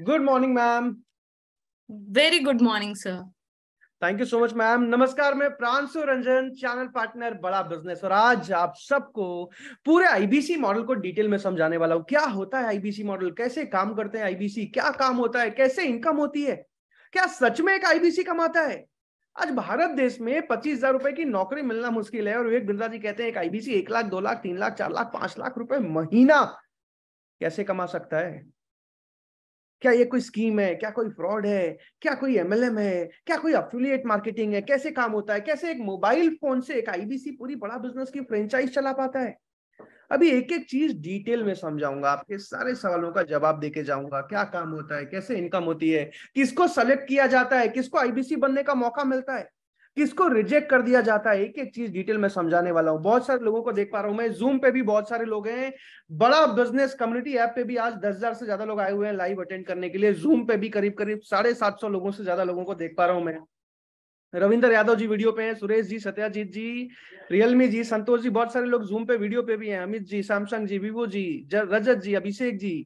Good morning ma'am very good morning sir thank you so much ma'am नमस्कार मैं Pranshu Ranjan channel partner Bada Business और आज आप सबको पूरे आईबीसी मॉडल को डिटेल में समझाने वाला हूँ क्या होता है आईबीसी मॉडल कैसे काम करते हैं आईबीसी क्या काम होता है कैसे इनकम होती है क्या सच में एक आईबीसी कमाता है आज भारत देश में पच्चीस हजार रुपए की नौकरी मिलना मुश्किल है और विवेक बिंद्रा जी कहते हैं एक आईबीसी एक लाख दो लाख तीन लाख चार लाख पांच लाख रुपए महीना कैसे कमा सकता है क्या ये कोई स्कीम है क्या कोई फ्रॉड है क्या कोई एमएलएम है क्या कोई अफिलियट मार्केटिंग है कैसे काम होता है कैसे एक मोबाइल फोन से एक आईबीसी पूरी बड़ा बिजनेस की फ्रेंचाइज चला पाता है अभी एक एक चीज डिटेल में समझाऊंगा आपके सारे सवालों का जवाब देके जाऊंगा क्या काम होता है कैसे इनकम होती है किसको सेलेक्ट किया जाता है किसको आईबीसी बनने का मौका मिलता है किसको रिजेक्ट कर दिया जाता है एक एक चीज डिटेल में समझाने वाला हूं बहुत सारे लोगों को देख पा रहा हूं मैं जूम पे भी बहुत सारे लोग हैं बड़ा बिजनेस कम्युनिटी ऐप पे भी आज दस हजार से ज्यादा लोग आए हुए हैं लाइव अटेंड करने के लिए जूम पे भी करीब करीब साढ़े सात सौ लोगों से ज्यादा लोगों को देख पा रहा हूं मैं रविंदर यादव जी वीडियो पे हैं सुरेश जी सत्याजीत जी रियलमी जी संतोष जी बहुत सारे लोग जूम पे वीडियो पे भी हैं अमित जी सैमसंग जी वीवो जी रजत जी अभिषेक जी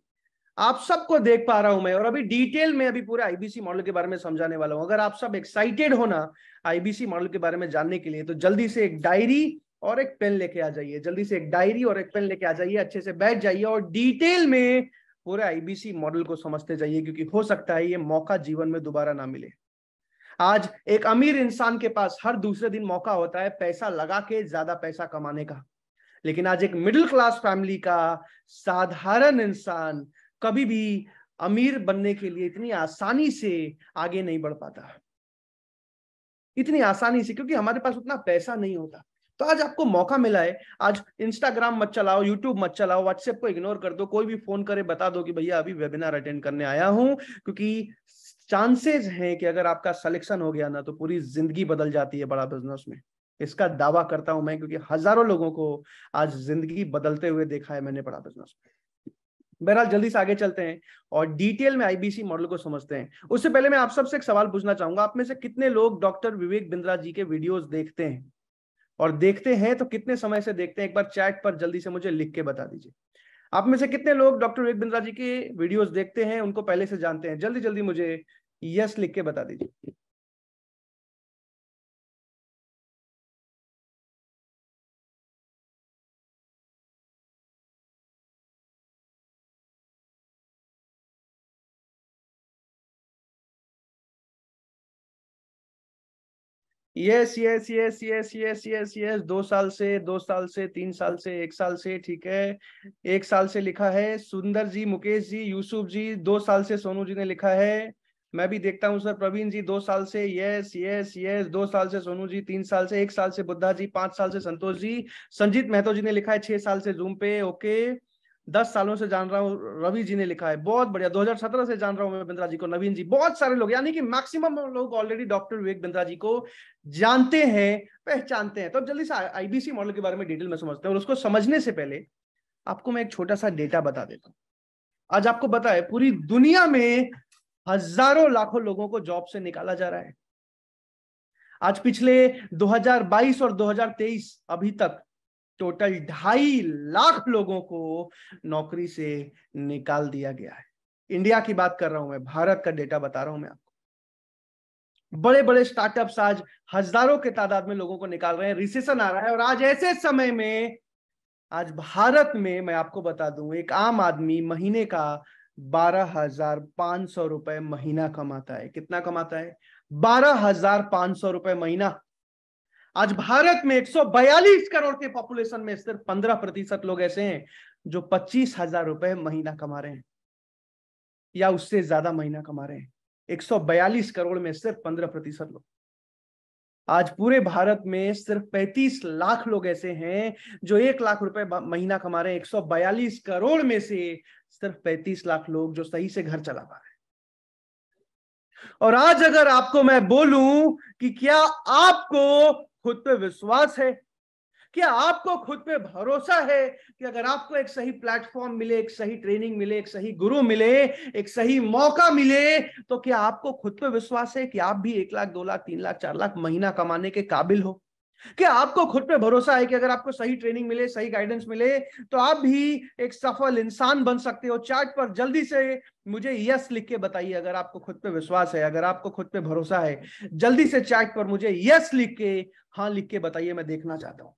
आप सबको देख पा रहा हूं मैं और अभी डिटेल में अभी पूरे आईबीसी मॉडल के बारे में समझाने वाला हूं अगर आप सब एक्साइटेड हो ना आईबीसी मॉडल के बारे में जानने के लिए तो जल्दी से एक डायरी और एक पेन लेके आ जाइए जल्दी से एक डायरी और एक पेन लेके आ जाइए अच्छे से बैठ जाइए और डिटेल में पूरे आईबीसी मॉडल को समझते जाइए क्योंकि हो सकता है ये मौका जीवन में दोबारा ना मिले आज एक अमीर इंसान के पास हर दूसरे दिन मौका होता है पैसा लगा के ज्यादा पैसा कमाने का लेकिन आज एक मिडिल क्लास फैमिली का साधारण इंसान कभी भी अमीर बनने के लिए इतनी आसानी से आगे नहीं बढ़ पाता इतनी आसानी से क्योंकि हमारे पास उतना पैसा नहीं होता तो आज आपको मौका मिला है आज इंस्टाग्राम मत चलाओ यूट्यूब मत चलाओ व्हाट्सएप को इग्नोर कर दो कोई भी फोन करे बता दो कि भैया अभी वेबिनार अटेंड करने आया हूं क्योंकि चांसेस हैं कि अगर आपका सिलेक्शन हो गया ना तो पूरी जिंदगी बदल जाती है बड़ा बिजनेस में इसका दावा करता हूं मैं क्योंकि हजारों लोगों को आज जिंदगी बदलते हुए देखा है मैंने बड़ा बिजनेस में बहरहाल जल्दी से आगे चलते हैं और डिटेल में आईबीसी मॉडल को समझते हैं उससे पहले मैं आप सबसे एक सवाल पूछना चाहूंगा आप में से कितने लोग डॉक्टर विवेक बिंद्रा जी के वीडियोस देखते हैं और देखते हैं तो कितने समय से देखते हैं एक बार चैट पर जल्दी से मुझे लिख के बता दीजिए आप में से कितने लोग डॉक्टर विवेक बिंद्रा जी के वीडियोस देखते हैं उनको पहले से जानते हैं जल्दी जल्दी मुझे यस लिख के बता दीजिए yes yes yes yes yes yes yes दो साल से दो साल से तीन साल से एक साल से ठीक है एक साल से लिखा है सुंदर जी मुकेश जी यूसुफ जी दो साल से सोनू जी ने लिखा है मैं भी देखता हूं सर प्रवीण जी दो साल से यस यस यस दो साल से सोनू जी तीन साल से एक साल से बुद्धा जी पांच साल से संतोष जी संजीत महतो जी ने लिखा है छह साल से जूम पे ओके okay. दस सालों से जान रहा हूँ रवि जी ने लिखा है बहुत बढ़िया सत्रह से जान रहा हूँ मैं बिंद्रा जी को नवीन जी बहुत सारे लोग यानी कि मैक्सिमम लोग ऑलरेडी डॉक्टर विवेक बिंद्रा जी को जानते हैं पहचानते हैं तो जल्दी से आईबीसी मॉडल के बारे में डिटेल में समझते हैं और उसको समझने से पहले आपको मैं एक छोटा सा डेटा बता देता हूँ आज आपको पता है पूरी दुनिया में हजारों लाखों लोगों को जॉब से निकाला जा रहा है आज पिछले 2022 और 2023 अभी तक टोटल ढाई लाख लोगों को नौकरी से निकाल दिया गया है इंडिया की बात कर रहा हूं मैं भारत का डेटा बता रहा हूं मैं आपको बड़े बड़े स्टार्टअप्स आज हजारों के तादाद में लोगों को निकाल रहे हैं रिसेशन आ रहा है और आज ऐसे समय में आज भारत में मैं आपको बता दूं एक आम आदमी महीने का बारह हजार पांच सौ रुपए महीना कमाता है कितना कमाता है बारह हजार पांच सौ रुपए महीना आज भारत में 142 करोड़ के पॉपुलेशन में सिर्फ 15 प्रतिशत लोग ऐसे हैं जो पच्चीस हजार रुपए महीना कमा रहे हैं या उससे ज्यादा महीना कमा रहे हैं 142 करोड़ में सिर्फ 15 प्रतिशत लोग आज पूरे भारत में सिर्फ 35 लाख लोग ऐसे हैं जो एक लाख रुपए महीना कमा रहे हैं 142 करोड़ में से सिर्फ 35 लाख लोग जो सही से घर चला पा रहे हैं और आज अगर आपको मैं बोलूं कि क्या आपको खुद पे विश्वास है क्या आपको खुद पे भरोसा है कि अगर आपको एक सही प्लेटफॉर्म मिले एक सही ट्रेनिंग मिले एक सही गुरु मिले एक सही मौका मिले तो क्या आपको खुद पे विश्वास है कि आप भी एक लाख दो लाख तीन लाख चार लाख महीना कमाने के काबिल हो क्या आपको खुद पे भरोसा है कि अगर आपको सही ट्रेनिंग मिले सही गाइडेंस मिले तो आप भी एक सफल इंसान बन सकते हो चार्ट पर जल्दी से मुझे यस लिख के बताइए अगर आपको खुद पे विश्वास है अगर आपको खुद पे भरोसा है जल्दी से चार्ट पर मुझे यस लिख के हाँ लिख के बताइए मैं देखना चाहता हूँ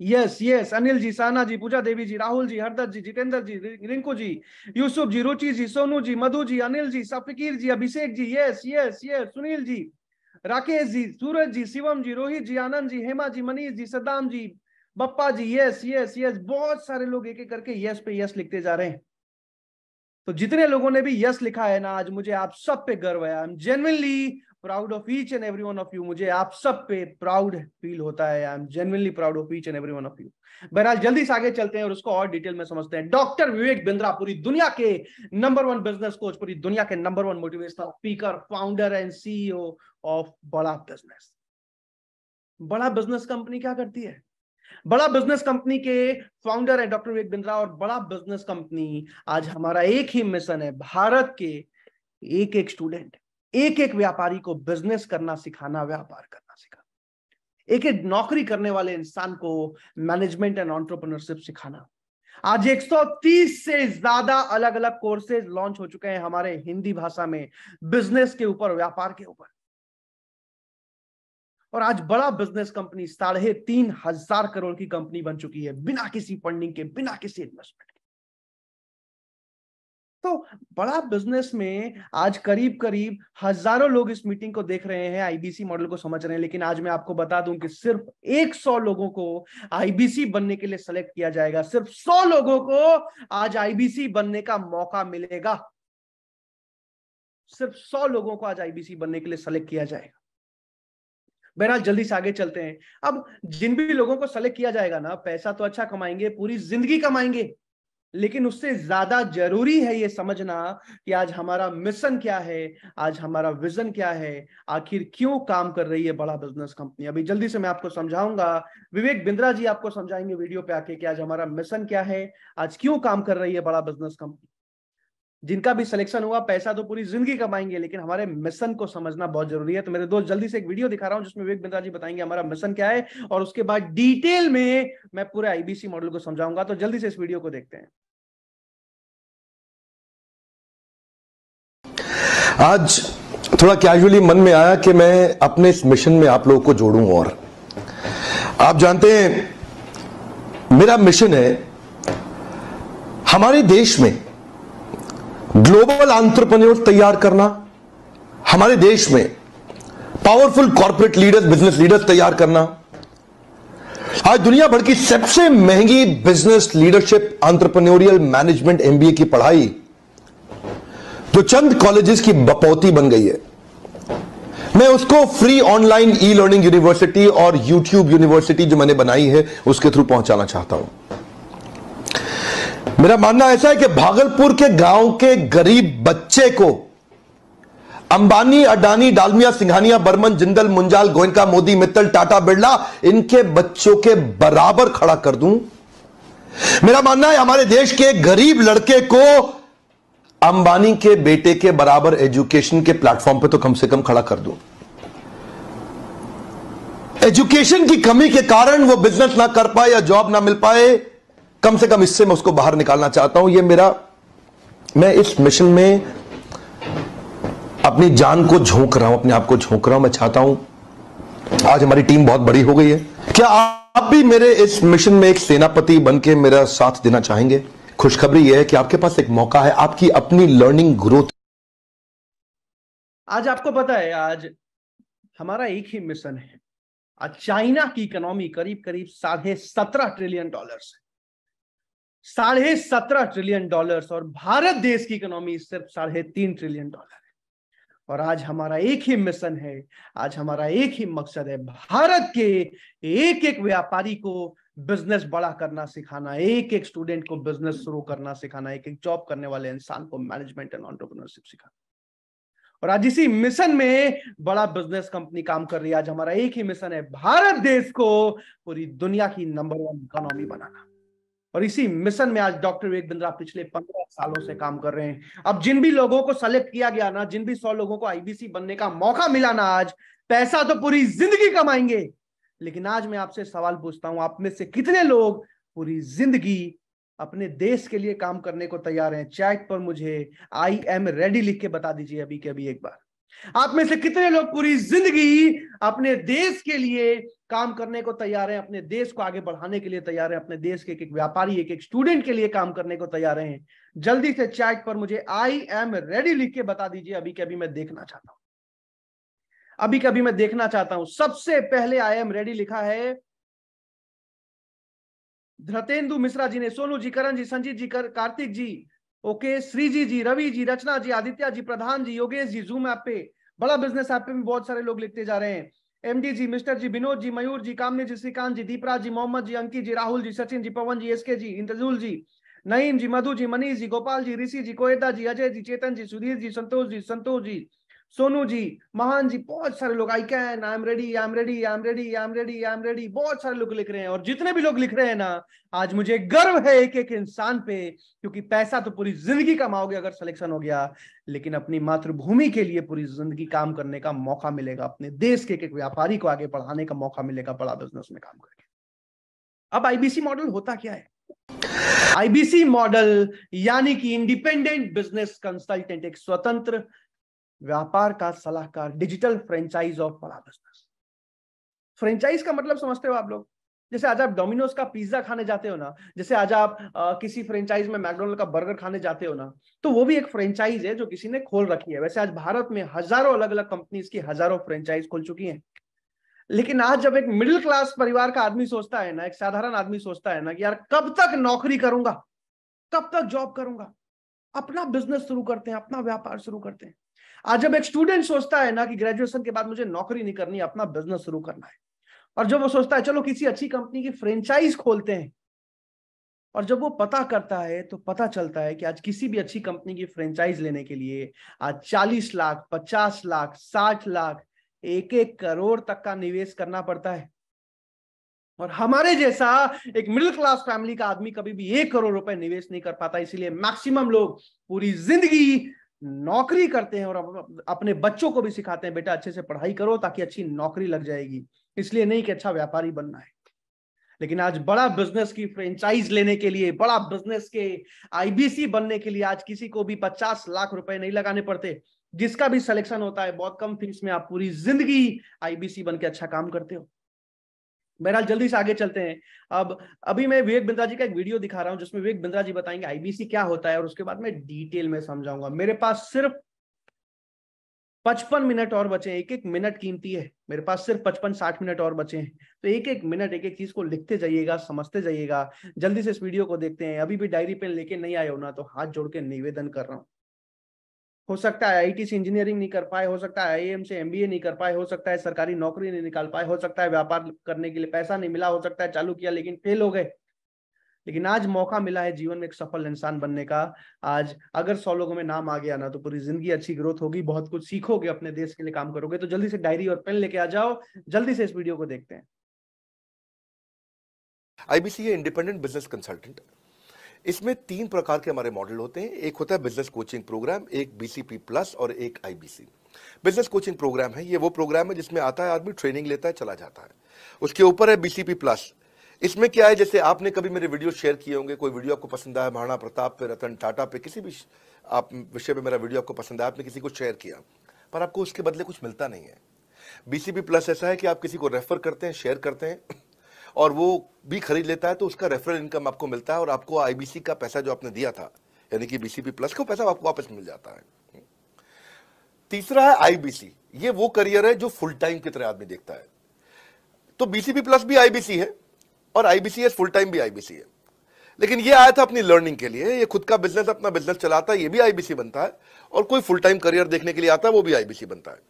yes yes Anil ji Sana ji Pooja Devi ji Rahul ji Hardat ji Jitendra ji Rinku ji Yusuf ji Ruchi ji Sonu ji Madhu ji Anil ji Safikir ji Abhishek ji yes yes yes Sunil ji Rakesh ji Suraj ji Shivam ji Rohit ji Anand ji Hema ji Manish ji Saddam ji Bappa ji yes yes yes बहुत सारे लोग एक एक करके यस पे यस लिखते जा रहे हैं तो जितने लोगों ने भी यस लिखा है ना आज मुझे आप सब पे गर्व है I am genuinely proud of each and every one of you मुझे आप सब पे प्राउड फील होता है I am genuinely proud of each and every one of you बहरहाल जल्दी से आगे चलते हैं और उसको और डिटेल में समझते हैं डॉक्टर विवेक बिंद्रा पूरी दुनिया के नंबर वन बिजनेस कोच पूरी दुनिया के number one motivational speaker founder and CEO of Bada Business Bada business company क्या करती है बड़ा बिजनेस कंपनी के फाउंडर है डॉक्टर विवेक बिंद्रा और बड़ा बिजनेस कंपनी आज हमारा एक ही मिशन है भारत के एक एक स्टूडेंट एक एक व्यापारी को बिजनेस करना सिखाना व्यापार करना सिखाना एक एक नौकरी करने वाले इंसान को मैनेजमेंट एंड ऑन्टरप्रनरशिप सिखाना आज 130 से ज्यादा अलग अलग कोर्सेज लॉन्च हो चुके हैं हमारे हिंदी भाषा में बिजनेस के ऊपर व्यापार के ऊपर और आज बड़ा बिजनेस कंपनी साढ़े तीन हजार करोड़ की कंपनी बन चुकी है बिना किसी फंडिंग के बिना किसी इन्वेस्टमेंट के तो बड़ा बिजनेस में आज करीब करीब हजारों लोग इस मीटिंग को देख रहे हैं आईबीसी मॉडल को समझ रहे हैं लेकिन आज मैं आपको बता दूं कि सिर्फ 100 लोगों को आईबीसी बनने के लिए सेलेक्ट किया जाएगा सिर्फ 100 लोगों को आज आईबीसी बनने का मौका मिलेगा सिर्फ 100 लोगों को आज आईबीसी बनने के लिए सेलेक्ट किया जाएगा बहरहाल जल्दी से आगे चलते हैं अब जिन भी लोगों को सेलेक्ट किया जाएगा ना पैसा तो अच्छा कमाएंगे पूरी जिंदगी कमाएंगे लेकिन उससे ज्यादा जरूरी है ये समझना कि आज हमारा मिशन क्या है आज हमारा विजन क्या है आखिर क्यों काम कर रही है बड़ा बिजनेस कंपनी अभी जल्दी से मैं आपको समझाऊंगा विवेक बिंद्रा जी आपको समझाएंगे वीडियो पे आके कि आज हमारा मिशन क्या है आज क्यों काम कर रही है बड़ा बिजनेस कंपनी जिनका भी सिलेक्शन हुआ पैसा तो पूरी जिंदगी कमाएंगे लेकिन हमारे मिशन को समझना बहुत जरूरी है तो मेरे दोस्त जल्दी से एक वीडियो दिखा रहा हूं जिसमें विवेक बिंद्रा जी बताएंगे हमारा मिशन क्या है और उसके बाद डिटेल में मैं पूरे आईबीसी मॉडल को समझाऊंगा तो जल्दी से इस वीडियो को देखते हैं आज थोड़ा कैजुअली मन में आया कि मैं अपने इस मिशन में आप लोगों को जोड़ू और आप जानते हैं मेरा मिशन है हमारे देश में ग्लोबल आंट्रप्रन्योर तैयार करना हमारे देश में powerful corporate leaders business leaders तैयार करना आज दुनिया भर की सबसे महंगी business leadership entrepreneurial management MBA की पढ़ाई तो चंद कॉलेजेस की बपौती बन गई है मैं उसको free online e learning university और यूट्यूब यूनिवर्सिटी जो मैंने बनाई है उसके थ्रू पहुंचाना चाहता हूं मेरा मानना ऐसा है कि भागलपुर के गांव के गरीब बच्चे को अंबानी अडानी डालमिया सिंघानिया बर्मन जिंदल मुंजाल गोयनका मोदी मित्तल टाटा बिरला इनके बच्चों के बराबर खड़ा कर दूं मेरा मानना है हमारे देश के गरीब लड़के को अंबानी के बेटे के बराबर एजुकेशन के प्लेटफॉर्म पे तो कम से कम खड़ा कर दूं एजुकेशन की कमी के कारण वो बिजनेस ना कर पाए या जॉब ना मिल पाए कम से कम इससे मैं उसको बाहर निकालना चाहता हूं ये मेरा मैं इस मिशन में अपनी जान को झोंक रहा हूं अपने आप को झोंक रहा हूं मैं चाहता हूं आज हमारी टीम बहुत बड़ी हो गई है क्या आप भी मेरे इस मिशन में एक सेनापति बन के मेरा साथ देना चाहेंगे खुशखबरी यह है कि आपके पास एक मौका है आपकी अपनी लर्निंग ग्रोथ आज आपको पता है आज हमारा एक ही मिशन है आज चाइना की इकोनॉमी करीब करीब साढ़े सत्रह ट्रिलियन डॉलर है साढ़े सत्रह ट्रिलियन डॉलर्स और भारत देश की इकोनॉमी सिर्फ साढ़े तीन ट्रिलियन डॉलर है और आज हमारा एक ही मिशन है आज हमारा एक ही मकसद है भारत के एक एक व्यापारी को बिजनेस बड़ा करना सिखाना एक एक स्टूडेंट को बिजनेस शुरू करना सिखाना एक एक जॉब करने वाले इंसान को मैनेजमेंट एंड ऑन्टरप्रनरशिप सिखाना और आज इसी मिशन में बड़ा बिजनेस कंपनी काम कर रही है आज हमारा एक ही मिशन है भारत देश को पूरी दुनिया की नंबर वन इकोनॉमी बनाना और इसी मिशन में आज डॉक्टर विवेक बिंद्रा पिछले पंद्रह सालों से काम कर रहे हैं अब जिन भी लोगों को सेलेक्ट किया गया ना जिन भी सौ लोगों को आईबीसी बनने का मौका मिला ना आज पैसा तो पूरी जिंदगी कमाएंगे लेकिन आज मैं आपसे सवाल पूछता हूं आप में से कितने लोग पूरी जिंदगी अपने देश के लिए काम करने को तैयार हैं चैट पर मुझे आई एम रेडी लिख के बता दीजिए अभी के अभी एक बार आप में से कितने लोग पूरी जिंदगी अपने देश के लिए काम करने को तैयार हैं अपने देश को आगे बढ़ाने के लिए तैयार हैं अपने देश के एक एक व्यापारी एक एक स्टूडेंट के लिए काम करने को तैयार हैं जल्दी से चैट पर मुझे आई एम रेडी लिख के बता दीजिए अभी के अभी मैं देखना चाहता हूं अभी कभी मैं देखना चाहता हूं सबसे पहले आई एम रेडी लिखा है धृतेंदु मिश्रा जी ने सोनू जी करण जी संजीत जी कर, Kartik ji okay Shri ji ji Ravi ji Rachna ji Aditya ji Pradhan ji Yogesh ji Zoom app पे बड़ा बिजनेस ऐप पे भी बहुत सारे लोग लिखते जा रहे हैं MD ji mister ji Vinod ji Mayur ji Kamne ji Shrikant ji Deepraj ji Mohammad ji Ankit ji Rahul ji Sachin ji Pawan ji SK ji Intezul ji Naeem ji Madhu ji Manish ji Gopal ji Rishi ji Koyda ji Ajay ji Chetan ji Sudhir ji Santosh ji Santosh ji Sonu ji Mahan ji बहुत सारे लोग I can I am ready I am ready I am ready I am ready I am ready बहुत सारे लोग लिख रहे हैं और जितने भी लोग लिख रहे हैं ना आज मुझे गर्व है एक एक इंसान पे क्योंकि पैसा तो पूरी जिंदगी कमाओगे अगर सिलेक्शन हो गया लेकिन अपनी मातृभूमि के लिए पूरी जिंदगी काम करने का मौका मिलेगा अपने देश के एक एक व्यापारी को आगे बढ़ाने का मौका मिलेगा बड़ा बिजनेस में काम करके अब आईबीसी मॉडल होता क्या है आईबीसी मॉडल यानी कि इंडिपेंडेंट बिजनेस कंसल्टेंट एक स्वतंत्र व्यापार का सलाहकार digital franchise of Bada Business franchise का मतलब समझते हो आप लोग जैसे आज आप डोमिनोज का पिज्जा खाने जाते हो ना जैसे आज आप आ, किसी फ्रेंचाइज में मैकडोनल्ड का बर्गर खाने जाते हो ना तो वो भी एक फ्रेंचाइज है जो किसी ने खोल रखी है वैसे आज भारत में हजारों अलग अलग कंपनीज की हजारों फ्रेंचाइज खोल चुकी हैं लेकिन आज जब एक मिडिल क्लास परिवार का आदमी सोचता है ना एक साधारण आदमी सोचता है ना कि यार कब तक नौकरी करूंगा कब तक जॉब करूंगा अपना बिजनेस शुरू करते हैं अपना व्यापार शुरू करते हैं आज जब एक स्टूडेंट सोचता है ना कि ग्रेजुएशन के बाद मुझे नौकरी नहीं करनी अपना बिजनेस शुरू करना है और जब वो सोचता है चलो किसी अच्छी कंपनी की फ्रेंचाइज खोलते हैं और जब वो पता करता है तो पता चलता है कि आज किसी भी अच्छी कंपनी की फ्रेंचाइज लेने के लिए आज चालीस लाख पचास लाख साठ लाख एक एक करोड़ तक का निवेश करना पड़ता है और हमारे जैसा एक मिडिल क्लास फैमिली का आदमी कभी भी एक करोड़ रुपए निवेश नहीं कर पाता इसीलिए मैक्सिमम लोग पूरी जिंदगी नौकरी करते हैं और अपने बच्चों को भी सिखाते हैं बेटा अच्छे से पढ़ाई करो ताकि अच्छी नौकरी लग जाएगी इसलिए नहीं कि अच्छा व्यापारी बनना है लेकिन आज बड़ा बिजनेस की फ्रेंचाइज लेने के लिए बड़ा बिजनेस के आईबीसी बनने के लिए आज किसी को भी पचास लाख रुपए नहीं लगाने पड़ते जिसका भी सिलेक्शन होता है बहुत कम फीस में आप पूरी जिंदगी आईबीसी बन के अच्छा काम करते हो बहरहाल जल्दी से आगे चलते हैं अब अभी मैं विवेक बिंद्रा जी का एक वीडियो दिखा रहा हूँ जिसमें विवेक बिंद्रा जी बताएंगे आईबीसी क्या होता है और उसके बाद मैं डिटेल में समझाऊंगा मेरे पास सिर्फ पचपन मिनट और बचे एक एक मिनट कीमती है मेरे पास सिर्फ पचपन साठ मिनट और बचे हैं तो एक एक मिनट एक एक चीज को लिखते जाइएगा समझते जाइएगा जल्दी से इस वीडियो को देखते हैं अभी भी डायरी पेन लेके नहीं आए हो ना तो हाथ जोड़ के निवेदन कर रहा हूँ हो सकता है आई से इंजीनियरिंग नहीं कर पाए हो सकता है आई से एमबीए नहीं कर पाए हो सकता है सरकारी नौकरी नहीं निकाल पाए हो सकता है व्यापार करने के लिए पैसा नहीं मिला हो सकता है चालू किया लेकिन फेल हो गए लेकिन आज मौका मिला है जीवन में एक सफल इंसान बनने का आज अगर सौ लोगों में नाम आ गया ना तो पूरी जिंदगी अच्छी ग्रोथ होगी बहुत कुछ सीखोगे अपने देश के लिए काम करोगे तो जल्दी से डायरी और पेन लेके आ जाओ जल्दी से इस वीडियो को देखते हैं आईबीसी इंडिपेंडेंट बिजनेस कंसल्टेंट इसमें तीन प्रकार के हमारे मॉडल होते हैं एक होता है बिजनेस कोचिंग प्रोग्राम एक बीसीपी प्लस और एक आईबीसी बिजनेस कोचिंग प्रोग्राम है ये वो प्रोग्राम है जिसमें आता है आदमी ट्रेनिंग लेता है चला जाता है उसके ऊपर है बीसीपी प्लस इसमें क्या है जैसे आपने कभी मेरे वीडियो शेयर किए होंगे कोई वीडियो आपको पसंद आया महाराणा प्रताप पे रतन टाटा पे किसी भी आप विषय पे मेरा वीडियो आपको पसंद आया आपने किसी को शेयर किया पर आपको उसके बदले कुछ मिलता नहीं है बीसीपी प्लस ऐसा है कि आप किसी को रेफर करते हैं शेयर करते हैं और वो भी खरीद लेता है तो उसका रेफरल इनकम आपको मिलता है और आपको आईबीसी का पैसा जो आपने दिया था यानी कि बीसीपी प्लस का पैसा आपको वापस मिल जाता है तीसरा है आईबीसी ये वो करियर है जो फुल टाइम की तरह आदमी देखता है तो बीसीपी प्लस भी आईबीसी है और आईबीसी फुल टाइम भी आईबीसी है लेकिन ये आया था अपनी लर्निंग के लिए ये खुद का बिजनेस अपना बिजनेस चलाता है ये भी आईबीसी बनता है और कोई फुल टाइम करियर देखने के लिए आता है वो भी आईबीसी बनता है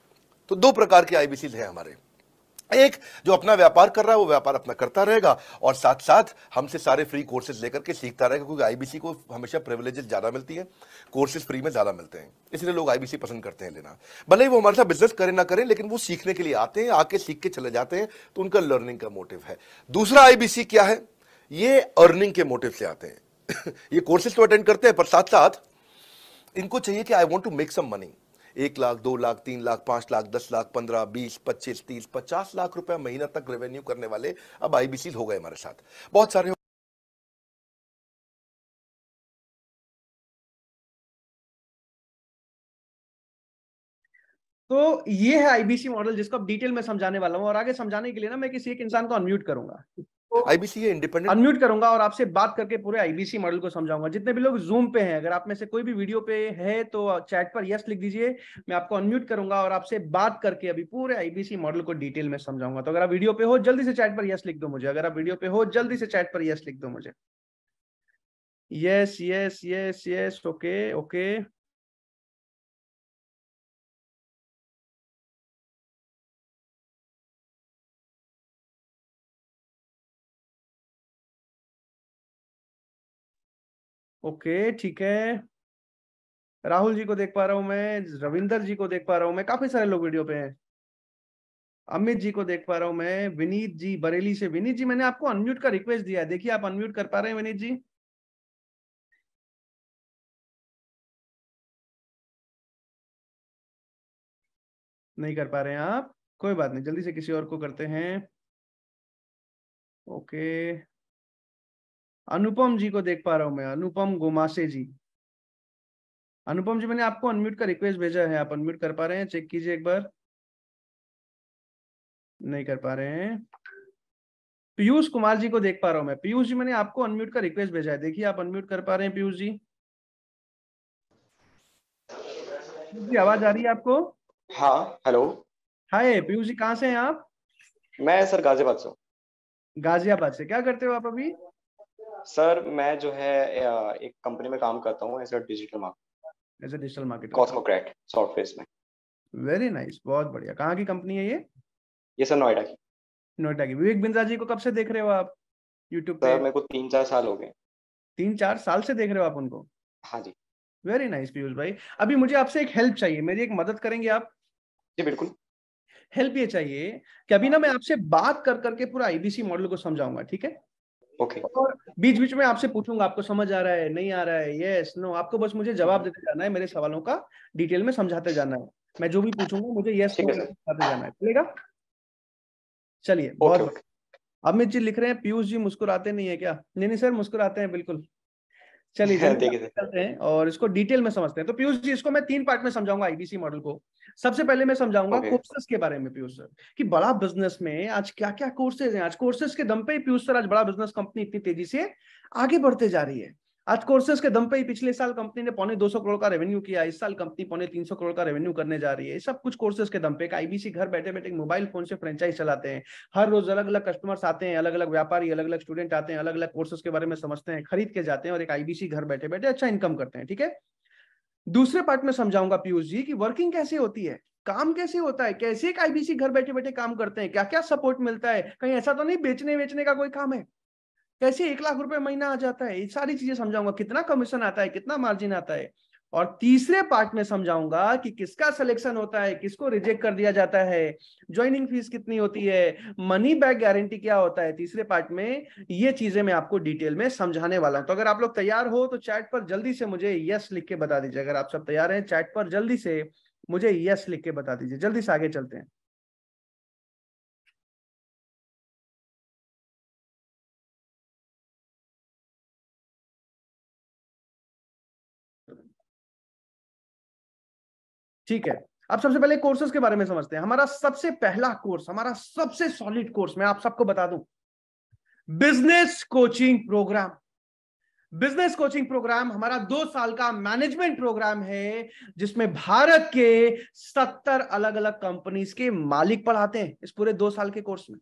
तो दो प्रकार के आईबीसी हैं हमारे एक जो अपना व्यापार कर रहा है वो व्यापार अपना करता रहेगा और साथ साथ हमसे सारे फ्री कोर्सेज लेकर के सीखता रहेगा क्योंकि आईबीसी को हमेशा प्रिविलेजेस ज़्यादा मिलती है कोर्सेज फ्री में ज़्यादा मिलते हैं इसलिए लोग आईबीसी पसंद करते हैं लेना भले ही वो हमारे साथ बिजनेस करें ना करें लेकिन वो सीखने के लिए आते हैं आके सीख के चले जाते हैं तो उनका लर्निंग का मोटिव है दूसरा आईबीसी क्या है ये अर्निंग के मोटिव से आते हैं ये कोर्सेज तो अटेंड करते हैं पर साथ साथ इनको चाहिए कि I want to make some money एक लाख दो लाख तीन लाख पांच लाख दस लाख पंद्रह बीस पच्चीस तीस पचास लाख रुपया महीना तक रेवेन्यू करने वाले अब आईबीसी हो गए हमारे साथ बहुत सारे तो ये है आईबीसी मॉडल जिसको अब डिटेल में समझाने वाला हूँ और आगे समझाने के लिए ना मैं किसी एक इंसान को अनम्यूट करूंगा आईबीसी इंडिपेंडेंट अनम्यूट करूंगा और आपसे बात करके पूरे आईबीसी मॉडल को समझाऊंगा जितने भी लोग जूम पे हैं अगर आप में से कोई भी वीडियो पे है तो चैट पर यस लिख दीजिए मैं आपको अनम्यूट करूंगा और आपसे बात करके अभी पूरे आईबीसी मॉडल को डिटेल में समझाऊंगा तो अगर आप वीडियो पे हो जल्दी से चैट पर यस लिख दो मुझे अगर आप वीडियो पे हो जल्दी से चैट पर यस लिख दो मुझे yes yes yes yes okay okay okay ठीक है राहुल जी को देख पा रहा हूं मैं रविंदर जी को देख पा रहा हूं मैं काफी सारे लोग वीडियो पे हैं अमित जी को देख पा रहा हूं मैं विनीत जी बरेली से विनीत जी मैंने आपको अनम्यूट का रिक्वेस्ट दिया है देखिए आप अनम्यूट कर पा रहे हैं विनीत जी नहीं कर पा रहे हैं आप कोई बात नहीं जल्दी से किसी और को करते हैं ओके अनुपम जी को देख पा रहा हूं मैं अनुपम गोमासे जी अनुपम जी मैंने आपको अनम्यूट का रिक्वेस्ट भेजा है आप अनम्यूट कर पा रहे हैं चेक कीजिए एक बार नहीं कर पा रहे हैं पीयूष कुमार जी को देख पा रहा हूं मैं पीयूष जी मैंने आपको अनम्यूट का रिक्वेस्ट भेजा है देखिए आप अनम्यूट कर पा रहे हैं पीयूष जी जी आवाज आ रही है आपको हाँ हेलो हाय पीयूष जी कहाँ से हैं आप मैं सर गाजियाबाद से गाजियाबाद से क्या करते हो आप अभी सर मैं जो है एक कंपनी में काम करता हूँ as a digital as a digital market software में वेरी नाइस nice, बहुत बढ़िया कहाँ की कंपनी है ये ये सर नोएडा की नोएडा की विवेक बिंद्रा जी को कब से देख रहे हो आप यूट्यूब पे मेरे को तीन चार साल हो गए तीन चार साल से देख रहे हो आप उनको हाँ जी वेरी नाइस पीयूष भाई अभी मुझे आपसे एक हेल्प चाहिए मेरी एक मदद करेंगे आप जी बिल्कुल हेल्प ये चाहिए कि अभी ना मैं आपसे बात कर करके पूरा आईबीसी मॉडल को समझाऊंगा ठीक है ओके okay. और बीच बीच में आपसे पूछूंगा आपको समझ आ रहा है नहीं आ रहा है यस नो आपको बस मुझे जवाब देते जाना है मेरे सवालों का डिटेल में समझाते जाना है मैं जो भी पूछूंगा मुझे यस समझाते जाना है चलेगा चलिए बहुत अमित जी लिख रहे हैं पीयूष जी मुस्कुराते नहीं है क्या नहीं नहीं सर मुस्कुराते हैं बिल्कुल चलिए चलते हैं और इसको डिटेल में समझते हैं तो पीयूष जी इसको मैं तीन पार्ट में समझाऊंगा आईबीसी मॉडल को सबसे पहले मैं समझाऊंगा कोर्सेज के बारे में पीयूष सर कि बड़ा बिजनेस में आज क्या क्या कोर्सेज हैं आज कोर्सेज के दम पे पीयूष सर आज बड़ा बिजनेस कंपनी इतनी तेजी से आगे बढ़ते जा रही है आज कोर्सेज के दम पे ही पिछले साल कंपनी ने पौने 200 करोड़ का रेवेन्यू किया इस साल कंपनी पौने 300 करोड़ का रेवेन्यू करने जा रही है सब कुछ कोर्सेज के दम पे आईबीसी घर बैठे बैठे मोबाइल फोन से फ्रेंचाइज चलाते हैं हर रोज अलग अलग कस्टमर्स आते हैं अलग अलग व्यापारी अलग अलग स्टूडेंट आते हैं अलग अलग कोर्सेज के बारे में समझते हैं खरीद के जाते हैं और एक आईबीसी घर बैठे बैठे अच्छा इनकम करते हैं ठीक है दूसरे पार्ट में समझाऊंगा पीयूष जी की वर्किंग कैसे होती है काम कैसे होता है कैसे एक आईबीसी घर बैठे बैठे काम करते हैं क्या क्या सपोर्ट मिलता है कहीं ऐसा तो नहीं बेचने वेचने का कोई काम है कैसे एक लाख रुपए महीना आ जाता है ये सारी चीजें समझाऊंगा कितना कमीशन आता है कितना मार्जिन आता है और तीसरे पार्ट में समझाऊंगा कि किसका सिलेक्शन होता है किसको रिजेक्ट कर दिया जाता है ज्वाइनिंग फीस कितनी होती है मनी बैक गारंटी क्या होता है तीसरे पार्ट में ये चीजें मैं आपको डिटेल में समझाने वाला हूं तो अगर आप लोग तैयार हो तो चैट पर जल्दी से मुझे यस लिख के बता दीजिए अगर आप सब तैयार हैं चैट पर जल्दी से मुझे यस लिख के बता दीजिए जल्दी से आगे चलते हैं ठीक है अब सबसे पहले कोर्सेज के बारे में समझते हैं हमारा सबसे पहला कोर्स हमारा सबसे सॉलिड कोर्स मैं आप सबको बता दूं business coaching program business coaching program हमारा दो साल का मैनेजमेंट प्रोग्राम है जिसमें भारत के सत्तर अलग अलग कंपनीज के मालिक पढ़ाते हैं इस पूरे दो साल के कोर्स में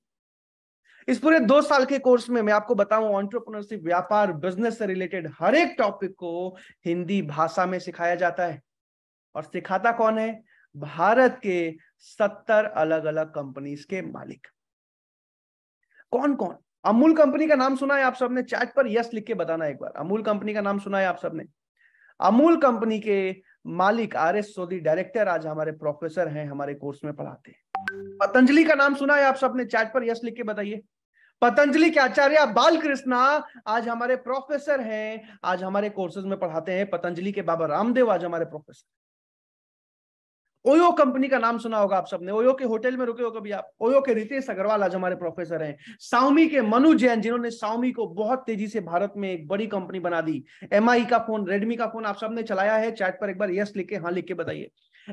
इस पूरे दो साल के कोर्स में मैं आपको बताऊं ऑन्टरप्रनरशिप व्यापार बिजनेस से रिलेटेड हर एक टॉपिक को हिंदी भाषा में सिखाया जाता है और सिखाता कौन है भारत के सत्तर अलग अलग कंपनीज के मालिक कौन कौन अमूल कंपनी का नाम सुना है आप सबने चैट पर यस लिख के बताना एक बार अमूल कंपनी का नाम सुना है आप सबने अमूल कंपनी के मालिक आर एस सोदी डायरेक्टर आज हमारे प्रोफेसर हैं हमारे कोर्स में पढ़ाते हैं पतंजलि का नाम सुना है आप सबने चैट पर यस लिख के बताइए पतंजलि के आचार्य बाल कृष्णा आज हमारे प्रोफेसर हैं आज हमारे कोर्सेज में पढ़ाते हैं पतंजलि के बाबा रामदेव आज हमारे प्रोफेसर ओयो कंपनी का नाम सुना होगा आप सबने ओयो के होटल में रुके हो कभी आप ओयो के रितेश अग्रवाल आज हमारे प्रोफेसर हैं साउमी के मनु जैन जिन्होंने साउमी को बहुत तेजी से भारत में एक बड़ी कंपनी बना दी एम का फोन रेडमी का फोन आप सबने चलाया है चैट पर एक बार यस लिख के हाँ लिख के बताइए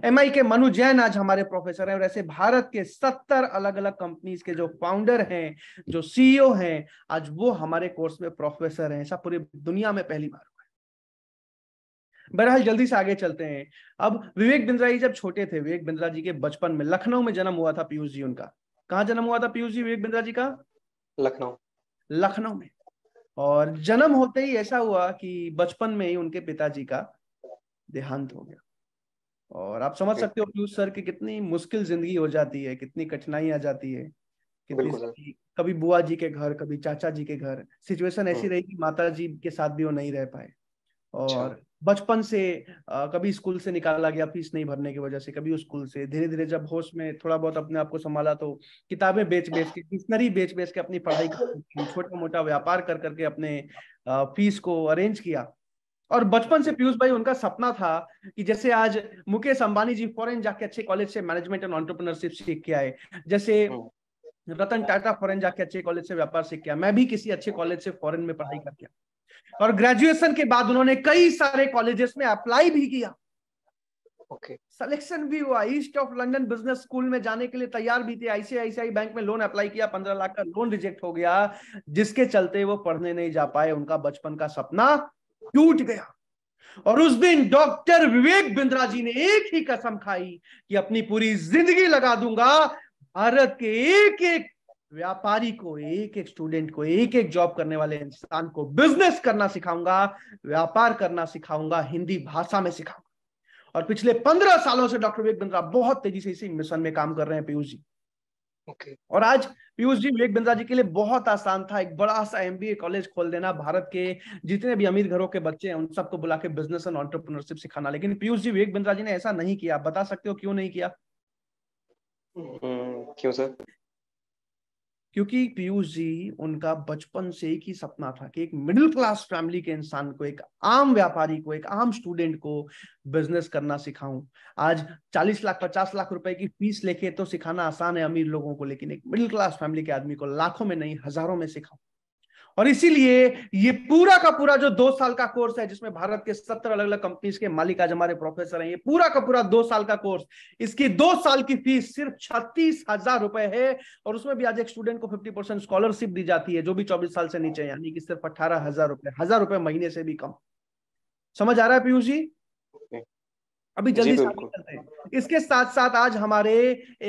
एम के मनु जैन आज हमारे प्रोफेसर हैं और ऐसे भारत के सत्तर अलग अलग कंपनीज के जो फाउंडर हैं जो सीईओ हैं आज वो हमारे कोर्स में प्रोफेसर हैं ऐसा पूरी दुनिया में पहली बार बहरहाल जल्दी से आगे चलते हैं अब विवेक बिंद्रा जी जब छोटे थे विवेक बिंद्रा जी के बचपन में लखनऊ में जन्म हुआ था पीयूष जी उनका कहाँ जन्म हुआ था पीयूष जी विवेक बिंद्रा जी का लखनऊ लखनऊ में और जन्म होते ही ऐसा हुआ कि बचपन में ही उनके पिताजी का देहांत हो गया और आप समझ सकते हो पीयूष सर की कितनी मुश्किल जिंदगी हो जाती है कितनी कठिनाई आ जाती है कितनी कभी बुआ जी के घर कभी चाचा जी के घर सिचुएशन ऐसी हम्म। रही कि माता जी के साथ भी वो नहीं रह पाए अच्छा। और बचपन से आ, कभी स्कूल से निकाला गया फीस नहीं भरने की वजह से कभी स्कूल से धीरे धीरे जब होश में थोड़ा बहुत अपने आप को संभाला तो किताबें बेच बेच के डिक्शनरी बेच बेच के अपनी पढ़ाई छोटा मोटा व्यापार कर करके अपने फीस को अरेंज किया और बचपन से पीयूष भाई उनका सपना था कि जैसे आज मुकेश अंबानी जी फॉरेन जाके अच्छे कॉलेज से मैनेजमेंट एंड ऑन्टरप्रनरशिप सीख के आए जैसे हाँ। रतन टाटा फॉरेन जाके अच्छे कॉलेज से व्यापार सीख के मैं भी किसी अच्छे कॉलेज से फॉरेन में पढ़ाई करके आया और ग्रेजुएशन के बाद उन्होंने कई सारे कॉलेजेस में अप्लाई भी किया ओके okay. सिलेक्शन भी हुआ east of London business school में जाने के लिए तैयार भी थे आईसीआईसीआई बैंक में लोन अप्लाई किया पंद्रह लाख का लोन रिजेक्ट हो गया जिसके चलते वो पढ़ने नहीं जा पाए उनका बचपन का सपना टूट गया और उस दिन डॉक्टर विवेक बिंद्रा जी ने एक ही कसम खाई कि अपनी पूरी जिंदगी लगा दूंगा भारत के एक एक व्यापारी को एक एक स्टूडेंट को एक एक जॉब करने वाले इंसान को बिजनेस करना सिखाऊंगा व्यापार करना सिखाऊंगा हिंदी भाषा में सिखाऊंगा और पिछले पंद्रह सालों से डॉक्टर विवेक बिंद्रा बहुत तेजी से इसी मिशन में काम कर रहे हैं पीयूष जी ओके okay. और आज पीयूष जी विवेक बिंद्रा जी के लिए बहुत आसान था एक बड़ा सा एमबीए कॉलेज खोल देना भारत के जितने भी अमीर घरों के बच्चे हैं उन सबको बुला के बिजनेस एंड ऑन्टरप्रनरशिप सिखाना लेकिन पीयूष जी विवेक बिंद्रा जी ने ऐसा नहीं किया बता सकते हो क्यों नहीं किया हम्म, क्यों सर क्योंकि पीयूष जी उनका बचपन से एक ही सपना था कि एक मिडिल क्लास फैमिली के इंसान को एक आम व्यापारी को एक आम स्टूडेंट को बिजनेस करना सिखाऊं आज 40 लाख 50 लाख रुपए की फीस लेके तो सिखाना आसान है अमीर लोगों को लेकिन एक मिडिल क्लास फैमिली के आदमी को लाखों में नहीं हजारों में सिखाऊं और इसीलिए ये पूरा का पूरा जो दो साल का कोर्स है जिसमें भारत के सत्तर अलग अलग कंपनीज के मालिक आज हमारे प्रोफेसर हैं ये पूरा का पूरा दो साल का कोर्स इसकी दो साल की फीस सिर्फ छत्तीस हजार रुपए है और उसमें भी आज एक स्टूडेंट को फिफ्टी परसेंट स्कॉलरशिप दी जाती है जो भी चौबीस साल से नीचे यानी कि सिर्फ अट्ठारह हजार रुपए हजार रुपए महीने से भी कम समझ आ रहा है पीयूष जी अभी जल्दी चलते हैं इसके साथ साथ आज हमारे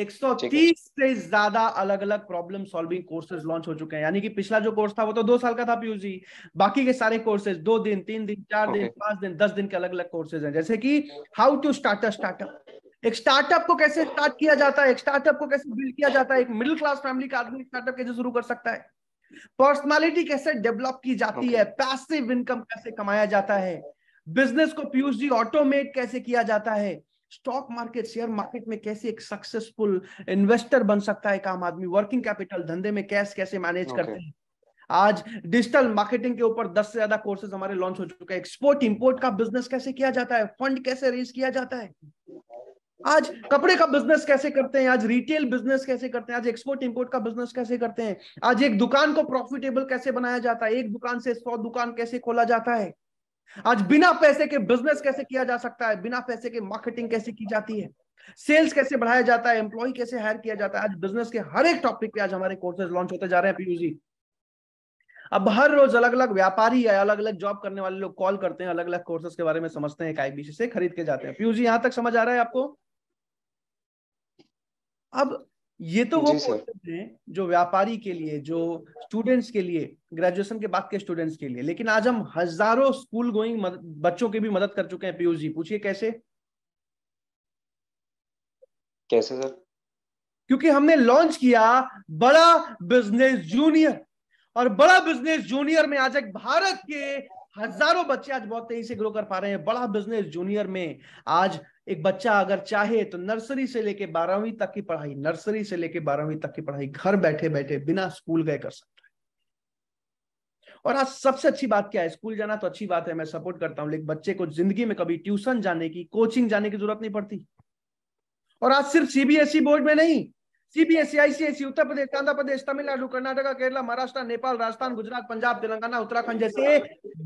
130 से ज्यादा अलग अलग प्रॉब्लम सॉल्विंग कोर्सेज लॉन्च हो चुके हैं यानी कि पिछला जो कोर्स था वो तो दो साल का था पीयूजी बाकी के सारे कोर्सेज दो दिन तीन दिन चार दिन पांच दिन दस दिन के अलग अलग कोर्सेज हैं जैसे कि how to start a startup एक स्टार्टअप को कैसे स्टार्ट किया जाता है एक स्टार्टअप को कैसे बिल्ड किया जाता है एक मिडिल क्लास फैमिली का आदमी स्टार्टअप कैसे शुरू कर सकता है पर्सनालिटी कैसे डेवलप की जाती है पैसिव इनकम कैसे कमाया जाता है बिजनेस को पीयूष जी ऑटोमेट कैसे किया जाता है स्टॉक मार्केट शेयर मार्केट में कैसे एक सक्सेसफुल इन्वेस्टर बन सकता है एक आम आदमी वर्किंग कैपिटल धंधे में कैश कैसे मैनेज okay. करते हैं आज डिजिटल मार्केटिंग के ऊपर दस से ज्यादा कोर्सेज हमारे लॉन्च हो चुके हैं एक्सपोर्ट इंपोर्ट का बिजनेस कैसे किया जाता है फंड कैसे रेज किया जाता है आज कपड़े का बिजनेस कैसे करते हैं आज रिटेल बिजनेस कैसे करते हैं आज एक्सपोर्ट इंपोर्ट का बिजनेस कैसे करते हैं आज एक दुकान को प्रॉफिटेबल कैसे बनाया जाता है एक दुकान से सौ दुकान कैसे खोला जाता है आज बिना पैसे के बिजनेस कैसे किया जा सकता है बिना पैसे के मार्केटिंग कैसे की जाती है सेल्स कैसे बढ़ाया जाता है एम्प्लॉय कैसे हायर किया जाता है आज बिजनेस के हर एक टॉपिक पे आज हमारे कोर्सेज लॉन्च होते जा रहे हैं पीयू जी अब हर रोज अलग अलग व्यापारी या अलग अलग जॉब करने वाले लोग कॉल करते हैं अलग अलग कोर्सेज के बारे में समझते हैं आईबीसी से खरीद के जाते हैं पीयू जी यहां तक समझ आ रहा है आपको अब ये तो वो कोर्सेज हैं जो व्यापारी के लिए जो स्टूडेंट्स के लिए ग्रेजुएशन के बाद के स्टूडेंट्स के लिए लेकिन आज हम हजारों स्कूल गोइंग बच्चों की भी मदद कर चुके हैं पीयूष जी पूछिए कैसे कैसे सर क्योंकि हमने लॉन्च किया बड़ा बिजनेस जूनियर और बड़ा बिजनेस जूनियर में आज एक भारत के हजारों बच्चे आज बहुत तेजी से ग्रो कर पा रहे हैं बड़ा बिजनेस जूनियर में आज एक बच्चा अगर चाहे तो नर्सरी से लेके बारहवीं तक की पढ़ाई नर्सरी से लेके बारहवीं तक की पढ़ाई घर बैठे बैठे बिना स्कूल गए कर सकता है और आज सबसे अच्छी बात क्या है स्कूल जाना तो अच्छी बात है मैं सपोर्ट करता हूं लेकिन बच्चे को जिंदगी में कभी ट्यूशन जाने की कोचिंग जाने की जरूरत नहीं पड़ती और आज सिर्फ सीबीएसई e बोर्ड में नहीं CBSE ICSE e, e, Uttar Pradesh Andhra Pradesh Tamil Nadu Karnataka Kerala Maharashtra Nepal Rajasthan Gujarat Punjab Telangana Uttarakhand जैसे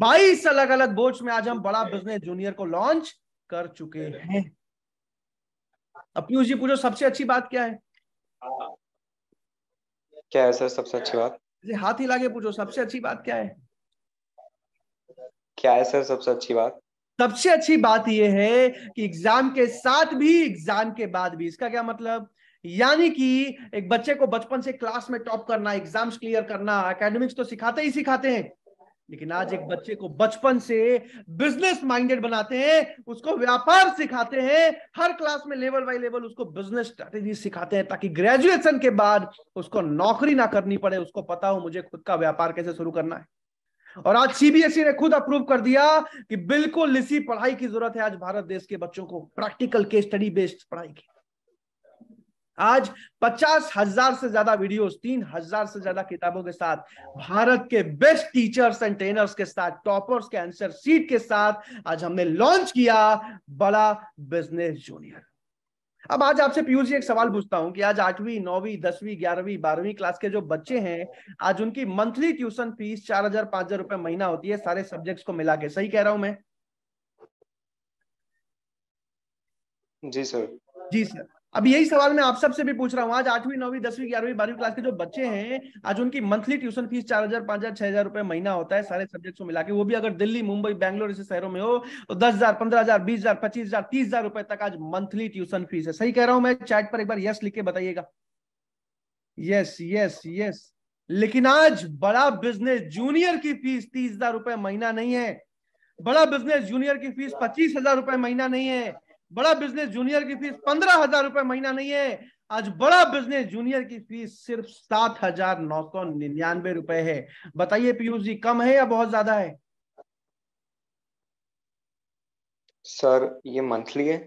22 अलग अलग बोर्ड्स में आज हम बड़ा बिजनेस जूनियर को लॉन्च कर चुके हैं अब पीयूष जी पूछो सबसे अच्छी बात क्या है क्या है सर सबसे अच्छी बात हाथ ही लागे पूछो सबसे अच्छी बात क्या है क्या है सर सबसे अच्छी बात सबसे अच्छी बात यह है कि एग्जाम के साथ भी एग्जाम के बाद भी इसका क्या मतलब यानी कि एक बच्चे को बचपन से क्लास में टॉप करना एग्जाम्स क्लियर करना एकेडमिक्स तो सिखाते ही सिखाते हैं लेकिन आज एक बच्चे को बचपन से बिजनेस माइंडेड बनाते हैं उसको व्यापार सिखाते हैं हर क्लास में लेवल बाई लेवल उसको बिजनेस स्ट्रेटेजी सिखाते हैं ताकि ग्रेजुएशन के बाद उसको नौकरी ना करनी पड़े उसको पता हो मुझे खुद का व्यापार कैसे शुरू करना है और आज सीबीएसई e ने खुद अप्रूव कर दिया कि बिल्कुल इसी पढ़ाई की जरूरत है आज भारत देश के बच्चों को प्रैक्टिकल के स्टडी बेस्ड पढ़ाई की आज पचास हजार से ज्यादा वीडियोस तीन हजार से ज्यादा किताबों के साथ भारत के बेस्ट टीचर्स एंड ट्रेनर्स के साथ टॉपर्स के आंसर सीट के साथ आज हमने लॉन्च किया बड़ा बिजनेस जूनियर अब आज आपसे पीयूष जी एक सवाल पूछता हूं कि आज आठवीं नौवीं दसवीं ग्यारहवीं बारहवीं क्लास के जो बच्चे हैं आज उनकी मंथली ट्यूशन फीस चार हजार पांच हजार रुपए महीना होती है सारे सब्जेक्ट्स को मिला के सही कह रहा हूं मैं जी सर जी सर अब यही सवाल मैं आप सबसे भी पूछ रहा हूँ आज आठवीं नौवीं दसवीं ग्यारहवीं बारहवीं क्लास के जो बच्चे हैं आज उनकी मंथली ट्यूशन फीस चार हजार पांच हजार छह हजार रुपए महीना होता है सारे सब्जेक्ट्स को मिला के वो भी अगर दिल्ली मुंबई बैंगलोर जैसे शहरों में हो तो दस हजार पंद्रह हजार बीस हजार पच्चीस हजार तीस हजार रुपए तक आज मंथली ट्यूशन फीस है सही कह रहा हूं मैं चैट पर एक बार यस लिख के बताइएगा यस यस यस लेकिन आज बड़ा बिजनेस जूनियर की फीस तीस हजार रुपए महीना नहीं है बड़ा बिजनेस जूनियर की फीस पच्चीस हजार रुपए महीना नहीं है बड़ा बिजनेस जूनियर की फीस पंद्रह हजार रुपए महीना नहीं है आज बड़ा बिजनेस जूनियर की फीस सिर्फ सात हजार नौ सौ निन्यानवे रुपए है बताइए पीयूष जी कम है या बहुत ज्यादा है सर ये मंथली है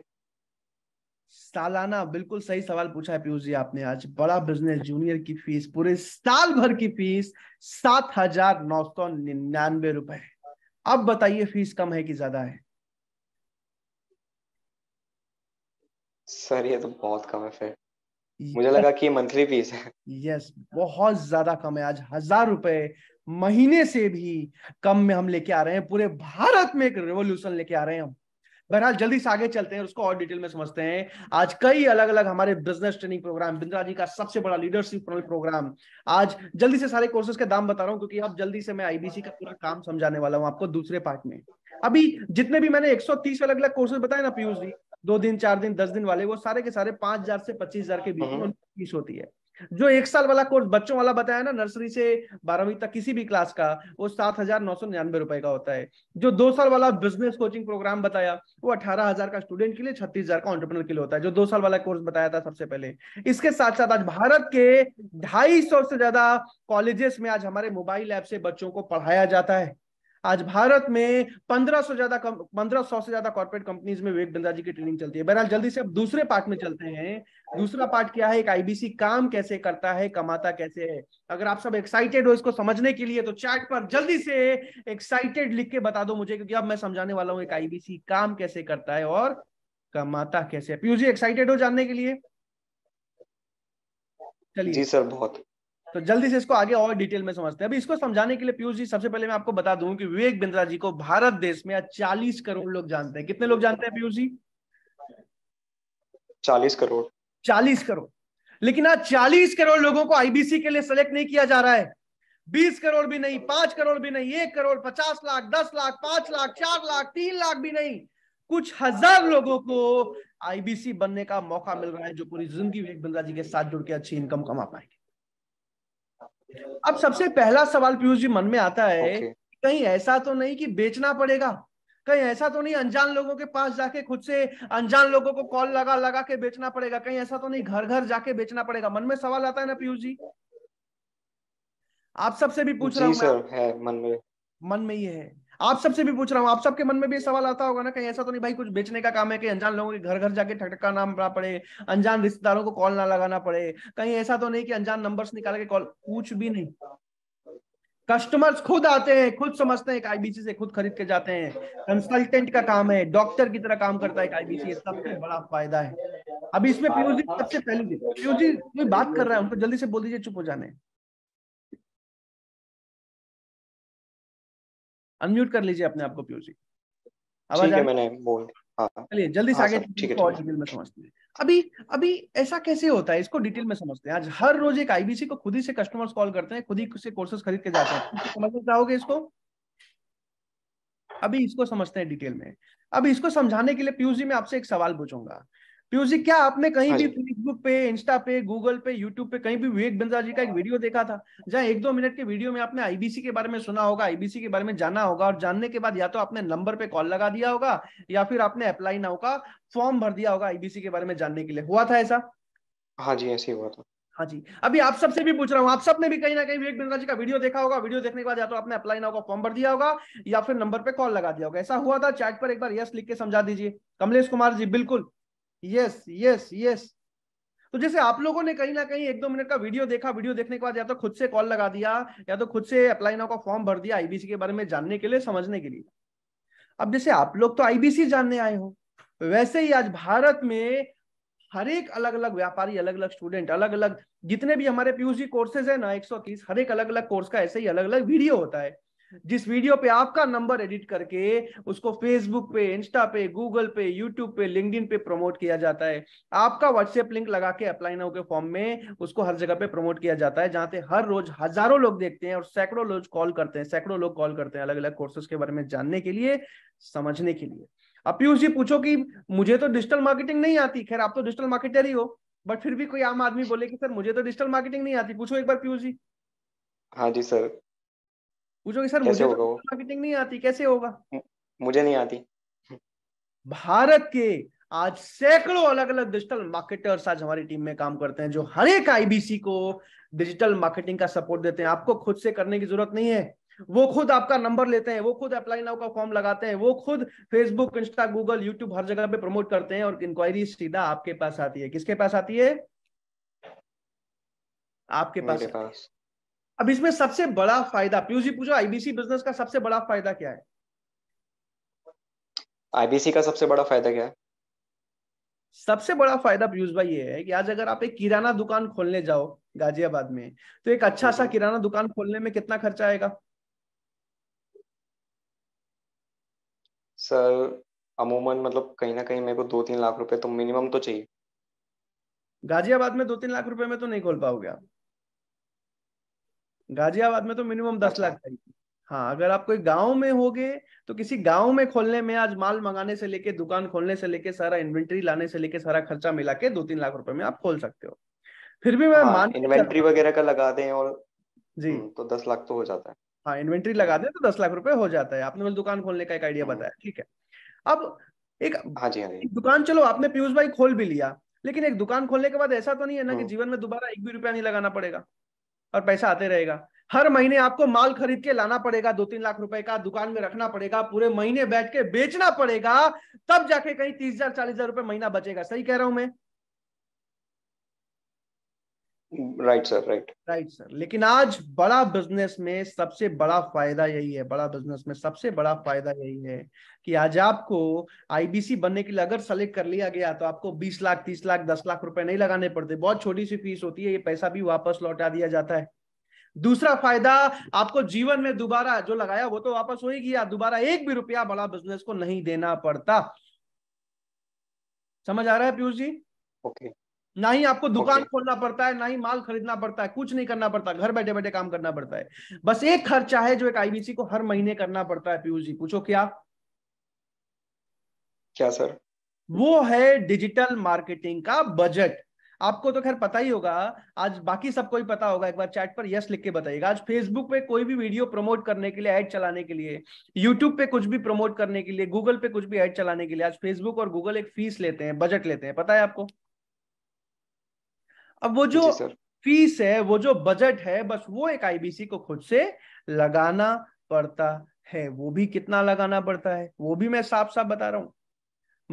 सालाना बिल्कुल सही सवाल पूछा है पीयूष जी आपने आज बड़ा बिजनेस जूनियर की फीस पूरे साल भर की फीस सात हजार नौ सौ निन्यानवे रुपए अब बताइए फीस कम है कि ज्यादा है सर ये तो बहुत कम है फिर मुझे लगा कि मंथली फीस है यस बहुत ज्यादा कम है आज हजार रुपए महीने से भी कम में हम लेके आ रहे हैं पूरे भारत में एक रेवोल्यूशन लेके आ रहे हैं हम बहरहाल जल्दी से आगे चलते हैं और उसको और डिटेल में समझते हैं आज कई अलग अलग हमारे business training program Bindra ji का सबसे बड़ा लीडरशिप प्रोग्राम आज जल्दी से सारे कोर्सेज के दाम बता रहा हूँ क्योंकि अब जल्दी से मैं आईबीसी का पूरा काम समझाने वाला हूँ आपको दूसरे पार्ट में अभी जितने भी मैंने 130 अलग अलग कोर्सेज बताए ना पीयूष जी दो दिन चार दिन दस दिन वाले वो सारे के सारे पांच हजार से पच्चीस हजार के बीच में हाँ। फीस होती है जो एक साल वाला कोर्स बच्चों वाला बताया ना नर्सरी से बारहवीं तक किसी भी क्लास का वो सात हजार नौ सौ निन्यानवे रुपए का होता है जो दो साल वाला बिजनेस कोचिंग प्रोग्राम बताया वो अठारह हजार का स्टूडेंट के लिए छत्तीस हजार का ऑन्टरप्रनर के लिए होता है जो दो साल वाला कोर्स बताया था सबसे पहले इसके साथ साथ आज भारत के ढाई सौ से ज्यादा कॉलेजेस में आज हमारे मोबाइल ऐप से बच्चों को पढ़ाया जाता है आज भारत में 1500 से ज्यादा पंद्रह सौ से ज्यादा कॉर्पोरेट कंपनीज में विवेक जी की ट्रेनिंग चलती है बहरहाल जल्दी से अब दूसरे पार्ट में चलते हैं दूसरा पार्ट क्या है एक आईबीसी काम कैसे करता है कमाता कैसे है अगर आप सब एक्साइटेड हो इसको समझने के लिए तो चैट पर जल्दी से एक्साइटेड लिख के बता दो मुझे क्योंकि अब मैं समझाने वाला हूँ एक आईबीसी काम कैसे करता है और कमाता कैसे है पीयू जी एक्साइटेड हो जानने के लिए चलिए जी सर बहुत तो जल्दी से इसको आगे और डिटेल में समझते हैं अभी इसको समझाने के लिए पीयूष जी सबसे पहले मैं आपको बता दूं कि विवेक बिंद्रा जी को भारत देश में चालीस करोड़ लोग जानते हैं कितने लोग जानते हैं पीयूष जी चालीस करोड़ चालीस करोड़ लेकिन आज चालीस करोड़ लोगों को आईबीसी के लिए सिलेक्ट नहीं किया जा रहा है बीस करोड़ भी नहीं पांच करोड़ भी नहीं एक करोड़ पचास लाख दस लाख पांच लाख चार लाख तीन लाख भी नहीं कुछ हजार लोगों को आईबीसी बनने का मौका मिल रहा है जो पूरी जिंदगी विवेक बिंद्रा जी के साथ जुड़ के अच्छी इनकम कमा पाएंगे अब सबसे पहला सवाल पीयूष जी मन में आता है okay. कहीं ऐसा तो नहीं कि बेचना पड़ेगा कहीं ऐसा तो नहीं अनजान लोगों के पास जाके खुद से अनजान लोगों को कॉल लगा लगा के बेचना पड़ेगा कहीं ऐसा तो नहीं घर घर जाके बेचना पड़ेगा मन में सवाल आता है ना पीयूष जी आप सबसे भी पूछ रहा हूँ मन में मन में ये है आप सबसे भी पूछ रहा हूँ आप सबके मन में भी सवाल आता होगा ना कहीं ऐसा तो नहीं भाई कुछ बेचने का काम है कि अनजान लोगों के घर घर जाके ठटका ना पड़े अनजान रिश्तेदारों को कॉल ना लगाना पड़े कहीं ऐसा तो नहीं कि अनजान नंबर्स निकाल के कॉल कुछ भी नहीं कस्टमर्स खुद आते हैं खुद समझते हैं आईबीसी से खुद खरीद के जाते हैं कंसल्टेंट का काम है डॉक्टर की तरह काम करता है आईबीसी सबसे बड़ा फायदा है अभी इसमें पीयूष जी सबसे पहले पीयूष जी कोई बात कर रहा है उनको जल्दी से बोल दीजिए चुप हो जाने अनम्यूट कर लीजिए अपने आप को पियूष जी आवाज मैंने बोल हाँ। चलिए जल्दी से हाँ आगे और डिटेल में समझते हैं अभी अभी ऐसा कैसे होता है इसको डिटेल में समझते हैं आज हर रोज एक आईबीसी को खुद ही से कस्टमर्स कॉल करते हैं खुद ही से कोर्सेज खरीद के जाते हैं तो समझना चाहोगे इसको अभी इसको समझते हैं डिटेल में अभी इसको समझाने के लिए पीयूष जी मैं आपसे एक सवाल पूछूंगा पीयूष जी क्या आपने कहीं हाँ भी फेसबुक पे इंस्टा पे गूगल पे यूट्यूब पे कहीं भी विवेक बंजारा जी का एक वीडियो देखा था जहां एक दो मिनट के वीडियो में आपने आईबीसी के बारे में सुना होगा आईबीसी के बारे में जाना होगा और जानने के बाद या तो आपने नंबर पे कॉल लगा दिया होगा या फिर आपने अप्लाई ना होगा फॉर्म भर दिया होगा आईबीसी के बारे में जानने के लिए हुआ था ऐसा हाँ जी ऐसे हुआ था हाँ जी अभी आप सबसे भी पूछ रहा हूँ आप सबने भी कहीं ना कहीं विवेक बिंद्रा जी का वीडियो देखा होगा वीडियो देखने के बाद या तो आपने अप्लाई ना होगा फॉर्म भर दिया होगा या फिर नंबर पे कॉल लगा दिया होगा ऐसा हुआ था चैट पर एक बार यस लिख के समझा दीजिए कमलेश कुमार जी बिल्कुल यस यस यस तो जैसे आप लोगों ने कहीं ना कहीं एक दो मिनट का वीडियो देखा वीडियो देखने के बाद या तो खुद से कॉल लगा दिया या तो खुद से अप्लाई नाउ का फॉर्म भर दिया आईबीसी के बारे में जानने के लिए समझने के लिए अब जैसे आप लोग तो आईबीसी जानने आए हो वैसे ही आज भारत में हर एक अलग अलग व्यापारी अलग अलग स्टूडेंट अलग अलग जितने भी हमारे पीयूसी कोर्सेज है ना एक हर एक अलग अलग कोर्स का ऐसे ही अलग अलग वीडियो होता है जिस वीडियो पे आपका नंबर एडिट करके उसको फेसबुक पे इंस्टा पे गूगल पे यूट्यूब पे लिंक पे प्रमोट किया जाता है आपका व्हाट्सएप लिंक लगा के अप्लाई नाउ के फॉर्म में उसको हर जगह पे प्रमोट किया जाता है जहां पे हर रोज हजारों लोग देखते हैं और सैकड़ों लोग कॉल करते हैं सैकड़ों लोग कॉल करते हैं अलग अलग कोर्सेज के बारे में जानने के लिए समझने के लिए अब पीयूष जी पूछो कि मुझे तो डिजिटल मार्केटिंग नहीं आती खैर आप तो डिजिटल मार्केटर ही हो बट फिर भी कोई आम आदमी बोले कि सर मुझे तो डिजिटल मार्केटिंग नहीं आती पूछो एक बार पीयूष जी हाँ जी सर पूछोगे सर मुझे तो मार्केटिंग नहीं आती कैसे होगा मुझे नहीं आती भारत के आज सैकड़ों अलग अलग डिजिटल मार्केटर्स आज हमारी टीम में काम करते हैं जो हर एक आईबीसी को डिजिटल मार्केटिंग का सपोर्ट देते हैं आपको खुद से करने की जरूरत नहीं है वो खुद आपका नंबर लेते हैं वो खुद अप्लाई नाउ का फॉर्म लगाते हैं वो खुद फेसबुक इंस्टा गूगल यूट्यूब हर जगह पे प्रमोट करते हैं और इंक्वायरी सीधा आपके पास आती है किसके पास आती है आपके पास, पास। अब इसमें सबसे बड़ा फायदा पीयूसी पूछो आईबीसी बिजनेस का सबसे बड़ा फायदा क्या है आईबीसी का सबसे बड़ा फायदा क्या है सबसे बड़ा फायदा पीयूष भाई ये है कि आज अगर आप एक किराना दुकान खोलने जाओ गाजियाबाद में तो एक अच्छा सा हम्म। किराना दुकान खोलने में कितना खर्चा आएगा सर अमूमन मतलब कहीं ना कहीं मेरे को दो तीन लाख रुपए तो मिनिमम तो चाहिए गाजियाबाद में दो तीन लाख रुपए में तो नहीं खोल पाओगे आप गाजियाबाद में तो मिनिमम दस लाख चाहिए हाँ अगर आप कोई गांव में होगे तो किसी गांव में खोलने में आज माल मंगाने से लेके दुकान खोलने से लेके सारा इन्वेंट्री लाने से लेके सारा खर्चा मिला के दो तीन लाख रुपए में आप खोल सकते हो फिर भी मैं हाँ, इन्वेंट्री वगैरह का लगा दें और जी हम्म, तो दस लाख तो हो जाता है हाँ इन्वेंट्री लगा दें तो दस लाख रुपए हो जाता है आपने दुकान खोलने का एक आइडिया हम्म। बताया ठीक है अब एक हाँ जी हाँ जी दुकान चलो आपने पीयूष भाई खोल भी लिया लेकिन एक दुकान खोलने के बाद ऐसा तो नहीं है ना कि हम्म। जीवन में दोबारा एक भी रुपया नहीं लगाना पड़ेगा और पैसा आते रहेगा हर महीने आपको माल खरीद के लाना पड़ेगा दो तीन लाख रुपए का दुकान में रखना पड़ेगा पूरे महीने बैठ के बेचना पड़ेगा तब जाके कहीं तीस हजार चालीस हजार रुपए महीना बचेगा सही कह रहा हूं मैं right sir right right sir लेकिन आज बड़ा बिजनेस में सबसे बड़ा फायदा यही है बड़ा बिजनेस में सबसे बड़ा फायदा यही है कि आज आपको आईबीसी बनने के लिए अगर सेलेक्ट कर लिया गया तो आपको बीस लाख तीस लाख दस लाख रुपए नहीं लगाने पड़ते बहुत छोटी सी फीस होती है ये पैसा भी वापस लौटा दिया जाता है दूसरा फायदा आपको जीवन में दोबारा जो लगाया वो तो वापस हो ही गया दोबारा एक भी रुपया बड़ा बिजनेस को नहीं देना पड़ता समझ आ रहा है पीयूष जी ओके okay. ना ही आपको दुकान okay. खोलना पड़ता है ना ही माल खरीदना पड़ता है कुछ नहीं करना पड़ता घर बैठे बैठे काम करना पड़ता है बस एक खर्चा है जो एक आईबीसी को हर महीने करना पड़ता है पीयूष जी पूछो क्या क्या सर वो है डिजिटल मार्केटिंग का बजट आपको तो खैर पता ही होगा आज बाकी सबको ही पता होगा एक बार चैट पर यस लिख के बताइएगा आज फेसबुक पे कोई भी वीडियो प्रमोट करने के लिए ऐड चलाने के लिए यूट्यूब पे कुछ भी प्रमोट करने के लिए गूगल पे कुछ भी ऐड चलाने के लिए आज फेसबुक और गूगल एक फीस लेते हैं बजट लेते हैं पता है आपको अब वो जो फीस है वो जो बजट है बस वो एक आईबीसी को खुद से लगाना पड़ता है वो भी कितना लगाना पड़ता है वो भी मैं साफ साफ बता रहा हूँ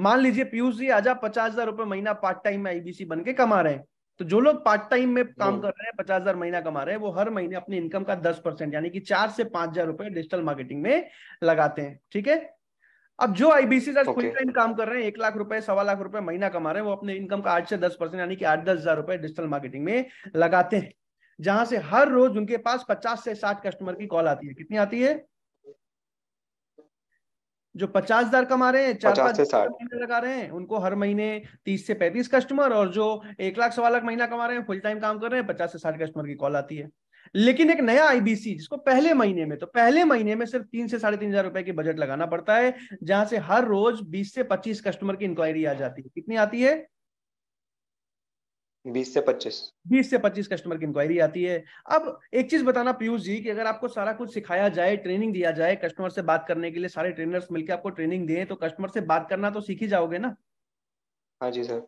मान लीजिए पीयूष जी आज आप पचास हजार रुपए महीना पार्ट टाइम में आईबीसी बन के कमा रहे हैं तो जो लोग पार्ट टाइम में काम कर रहे हैं पचास हजार महीना कमा रहे हैं वो हर महीने अपनी इनकम का दस परसेंट यानी कि चार से पांच हजार रुपए डिजिटल मार्केटिंग में लगाते हैं ठीक है अब जो आईबीसी आज फुल टाइम काम कर रहे हैं एक लाख रुपए सवा लाख रुपए महीना कमा रहे हैं वो अपने इनकम का आठ से दस परसेंट यानी कि आठ दस हजार रुपए डिजिटल मार्केटिंग में लगाते हैं जहां से हर रोज उनके पास पचास से साठ कस्टमर की कॉल आती है कितनी आती है जो पचास हजार कमा रहे हैं चार पांच महीने लगा रहे हैं उनको हर महीने तीस से पैंतीस कस्टमर और जो एक लाख सवा लाख महीना कमा रहे हैं फुल टाइम काम कर रहे हैं पचास से साठ कस्टमर की कॉल आती है लेकिन एक नया आईबीसी जिसको पहले महीने में तो पहले महीने में सिर्फ तीन से साढ़े तीन हजार रुपए की बजट लगाना पड़ता है जहां से हर रोज बीस से पच्चीस कस्टमर की इंक्वायरी आ जाती है कितनी आती है बीस से पच्चीस बीस से पच्चीस कस्टमर की इंक्वायरी आती है अब एक चीज बताना पीयूष जी कि अगर आपको सारा कुछ सिखाया जाए ट्रेनिंग दिया जाए कस्टमर से बात करने के लिए सारे ट्रेनर्स मिलकर आपको ट्रेनिंग दें तो कस्टमर से बात करना तो सीख ही जाओगे ना हाँ जी सर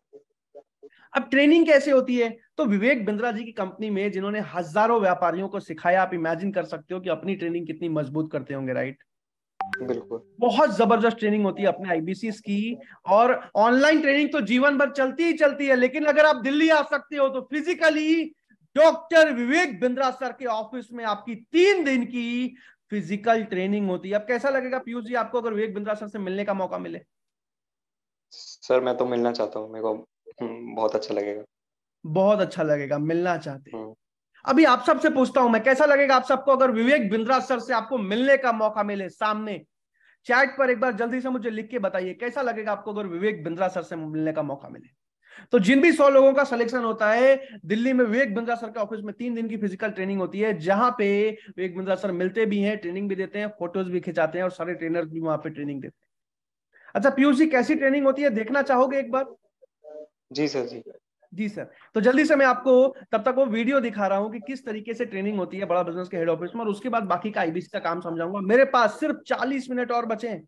अब ट्रेनिंग कैसे होती है तो विवेक बिंद्रा जी की कंपनी में जिन्होंने हजारों व्यापारियों को सिखाया आप इमेजिन कर सकते हो कि अपनी ट्रेनिंग कितनी मजबूत करते होंगे राइट बिल्कुल बहुत जबरदस्त ट्रेनिंग होती है अपने आईबीसी की और ऑनलाइन ट्रेनिंग तो जीवन भर चलती ही चलती है लेकिन अगर आप दिल्ली आ सकते हो तो physically doctor Vivek Bindra sir के ऑफिस में आपकी तीन दिन की फिजिकल ट्रेनिंग होती है अब कैसा लगेगा पीयूष जी आपको अगर विवेक बिंद्रा सर से मिलने का मौका मिले सर मैं तो मिलना चाहता हूँ मेरे को हम्म, बहुत अच्छा लगेगा बहुत अच्छा लगेगा मिलना चाहते हैं हाँ। अभी आप सबसे पूछता हूं मैं कैसा लगेगा आप सबको अगर विवेक बिंद्रा सर से आपको मिलने का मौका मिले सामने चैट पर एक बार जल्दी से मुझे लिख के बताइए कैसा लगेगा आपको अगर विवेक बिंद्रा सर से मिलने का मौका मिले तो जिन भी सौ लोगों का सिलेक्शन होता है दिल्ली में विवेक बिंद्रा सर के ऑफिस में तीन दिन की फिजिकल ट्रेनिंग होती है जहां पे विवेक बिंद्रा सर मिलते भी हैं ट्रेनिंग भी देते हैं फोटोज भी खिंचाते हैं और सारे ट्रेनर भी वहां पे ट्रेनिंग देते हैं अच्छा पीयूष कैसी ट्रेनिंग होती है देखना चाहोगे एक बार जी सर जी जी सर तो जल्दी से मैं आपको तब तक वो वीडियो दिखा रहा हूँ कि किस तरीके से ट्रेनिंग होती है बड़ा बिजनेस के हेड ऑफिस में और उसके बाद बाकी का आईबीसी का काम समझाऊंगा मेरे पास सिर्फ चालीस मिनट और बचे हैं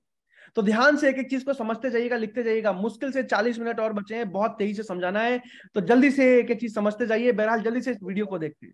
तो ध्यान से एक एक चीज को समझते जाइएगा लिखते जाइएगा मुश्किल से 40 मिनट और बचे हैं बहुत तेजी से समझाना है तो जल्दी से एक एक चीज समझते जाइए बहरहाल जल्दी से इस वीडियो को देखते हैं